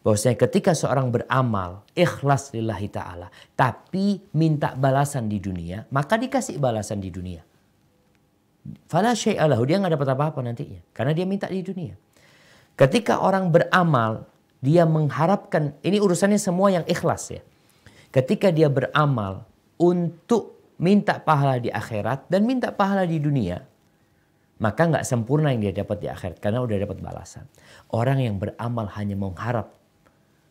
Bahwasanya ketika seorang beramal ikhlas lillahi ta'ala. Tapi minta balasan di dunia. Maka dikasih balasan di dunia. Fala syai'alahu, dia nggak dapat apa-apa nantinya. Karena dia minta di dunia. Ketika orang beramal, dia mengharapkan, ini urusannya semua yang ikhlas ya. Ketika dia beramal untuk minta pahala di akhirat dan minta pahala di dunia, maka nggak sempurna yang dia dapat di akhirat karena udah dapat balasan. Orang yang beramal hanya mengharap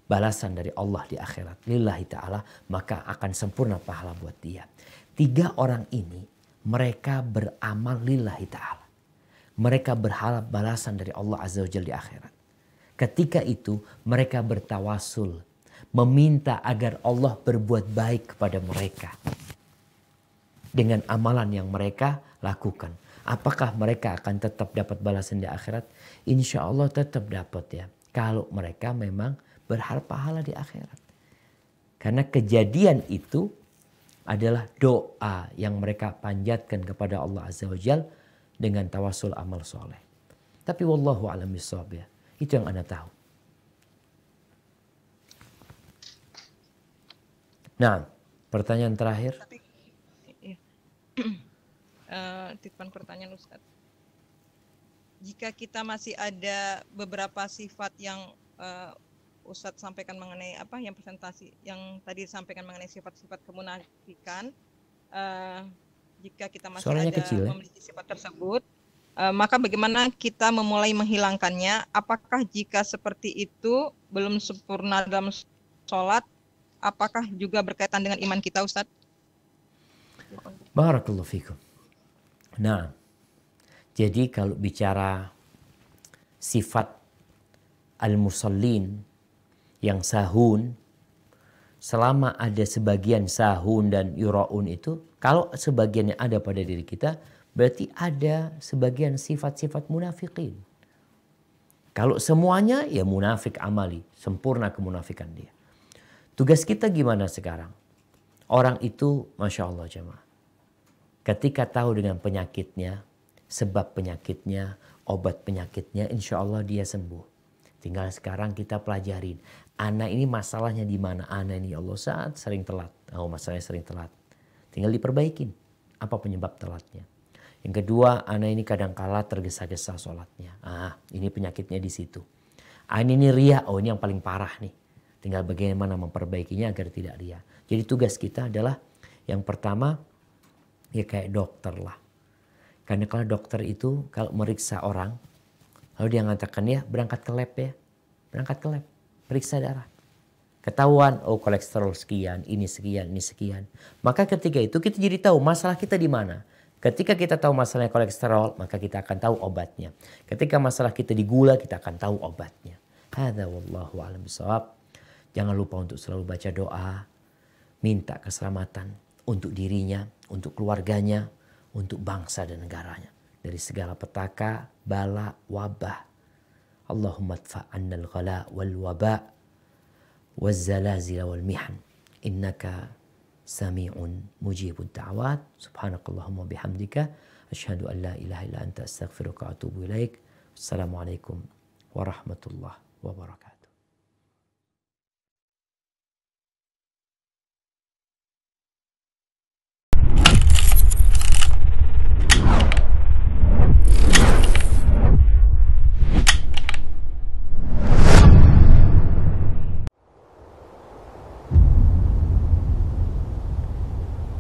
balasan dari Allah di akhirat lillahi taala maka akan sempurna pahala buat dia. Tiga orang ini mereka beramal lillahi ta'ala. Mereka berharap balasan dari Allah Azza wa di akhirat. Ketika itu mereka bertawasul. Meminta agar Allah berbuat baik kepada mereka. Dengan amalan yang mereka lakukan. Apakah mereka akan tetap dapat balasan di akhirat? Insya Allah tetap dapat ya. Kalau mereka memang berharap pahala di akhirat. Karena kejadian itu adalah doa yang mereka panjatkan kepada Allah Azza wa Jal dengan tawasul amal soleh. Tapi wallahu alam ya. Itu yang Anda tahu. Nah, pertanyaan terakhir. Iya. [CLEARS THROAT] Eh, titipan pertanyaan Ustaz. Jika kita masih ada beberapa sifat yang eh, Ustadz sampaikan mengenai apa yang presentasi yang tadi disampaikan mengenai sifat-sifat kemunafikan uh, jika kita masih Soalnya ada kecil, ya. memiliki sifat tersebut uh, maka bagaimana kita memulai menghilangkannya apakah jika seperti itu belum sempurna dalam sholat apakah juga berkaitan dengan iman kita Ustadz? Barakallahu fikum. Nah, jadi kalau bicara sifat al-musallin yang sahun selama ada sebagian sahun dan yuraun itu kalau sebagiannya ada pada diri kita berarti ada sebagian sifat-sifat munafikin kalau semuanya ya munafik amali sempurna kemunafikan dia tugas kita gimana sekarang orang itu masya Allah jemaah ketika tahu dengan penyakitnya sebab penyakitnya obat penyakitnya insya Allah dia sembuh Tinggal sekarang kita pelajarin Ana ini masalahnya di mana? Ana ini ya Allah saat sering telat. Oh masalahnya sering telat. Tinggal diperbaikin. Apa penyebab telatnya? Yang kedua, Ana ini kadang kala tergesa-gesa sholatnya. Ah, ini penyakitnya di situ. Ana ini ria. Oh ini yang paling parah nih. Tinggal bagaimana memperbaikinya agar tidak ria. Jadi tugas kita adalah yang pertama ya kayak dokter lah. Karena kalau dokter itu kalau meriksa orang lalu dia mengatakan ya berangkat ke lab ya. Berangkat ke lab Periksa darah. Ketahuan, oh kolesterol sekian, ini sekian, ini sekian. Maka ketika itu kita jadi tahu masalah kita di mana. Ketika kita tahu masalahnya kolesterol, maka kita akan tahu obatnya. Ketika masalah kita di gula, kita akan tahu obatnya. Hada wallahu alam bisawab. Jangan lupa untuk selalu baca doa, minta keselamatan untuk dirinya, untuk keluarganya, untuk bangsa dan negaranya dari segala petaka, bala, wabah, اللهم ادفع عنا الغلاء والوباء والزلازل والمحن إنك سميع مجيب الدعوات سبحانك اللهم وبحمدك أشهد أن لا إله إلا أنت أستغفرك وأتوب إليك السلام عليكم ورحمة الله وبركاته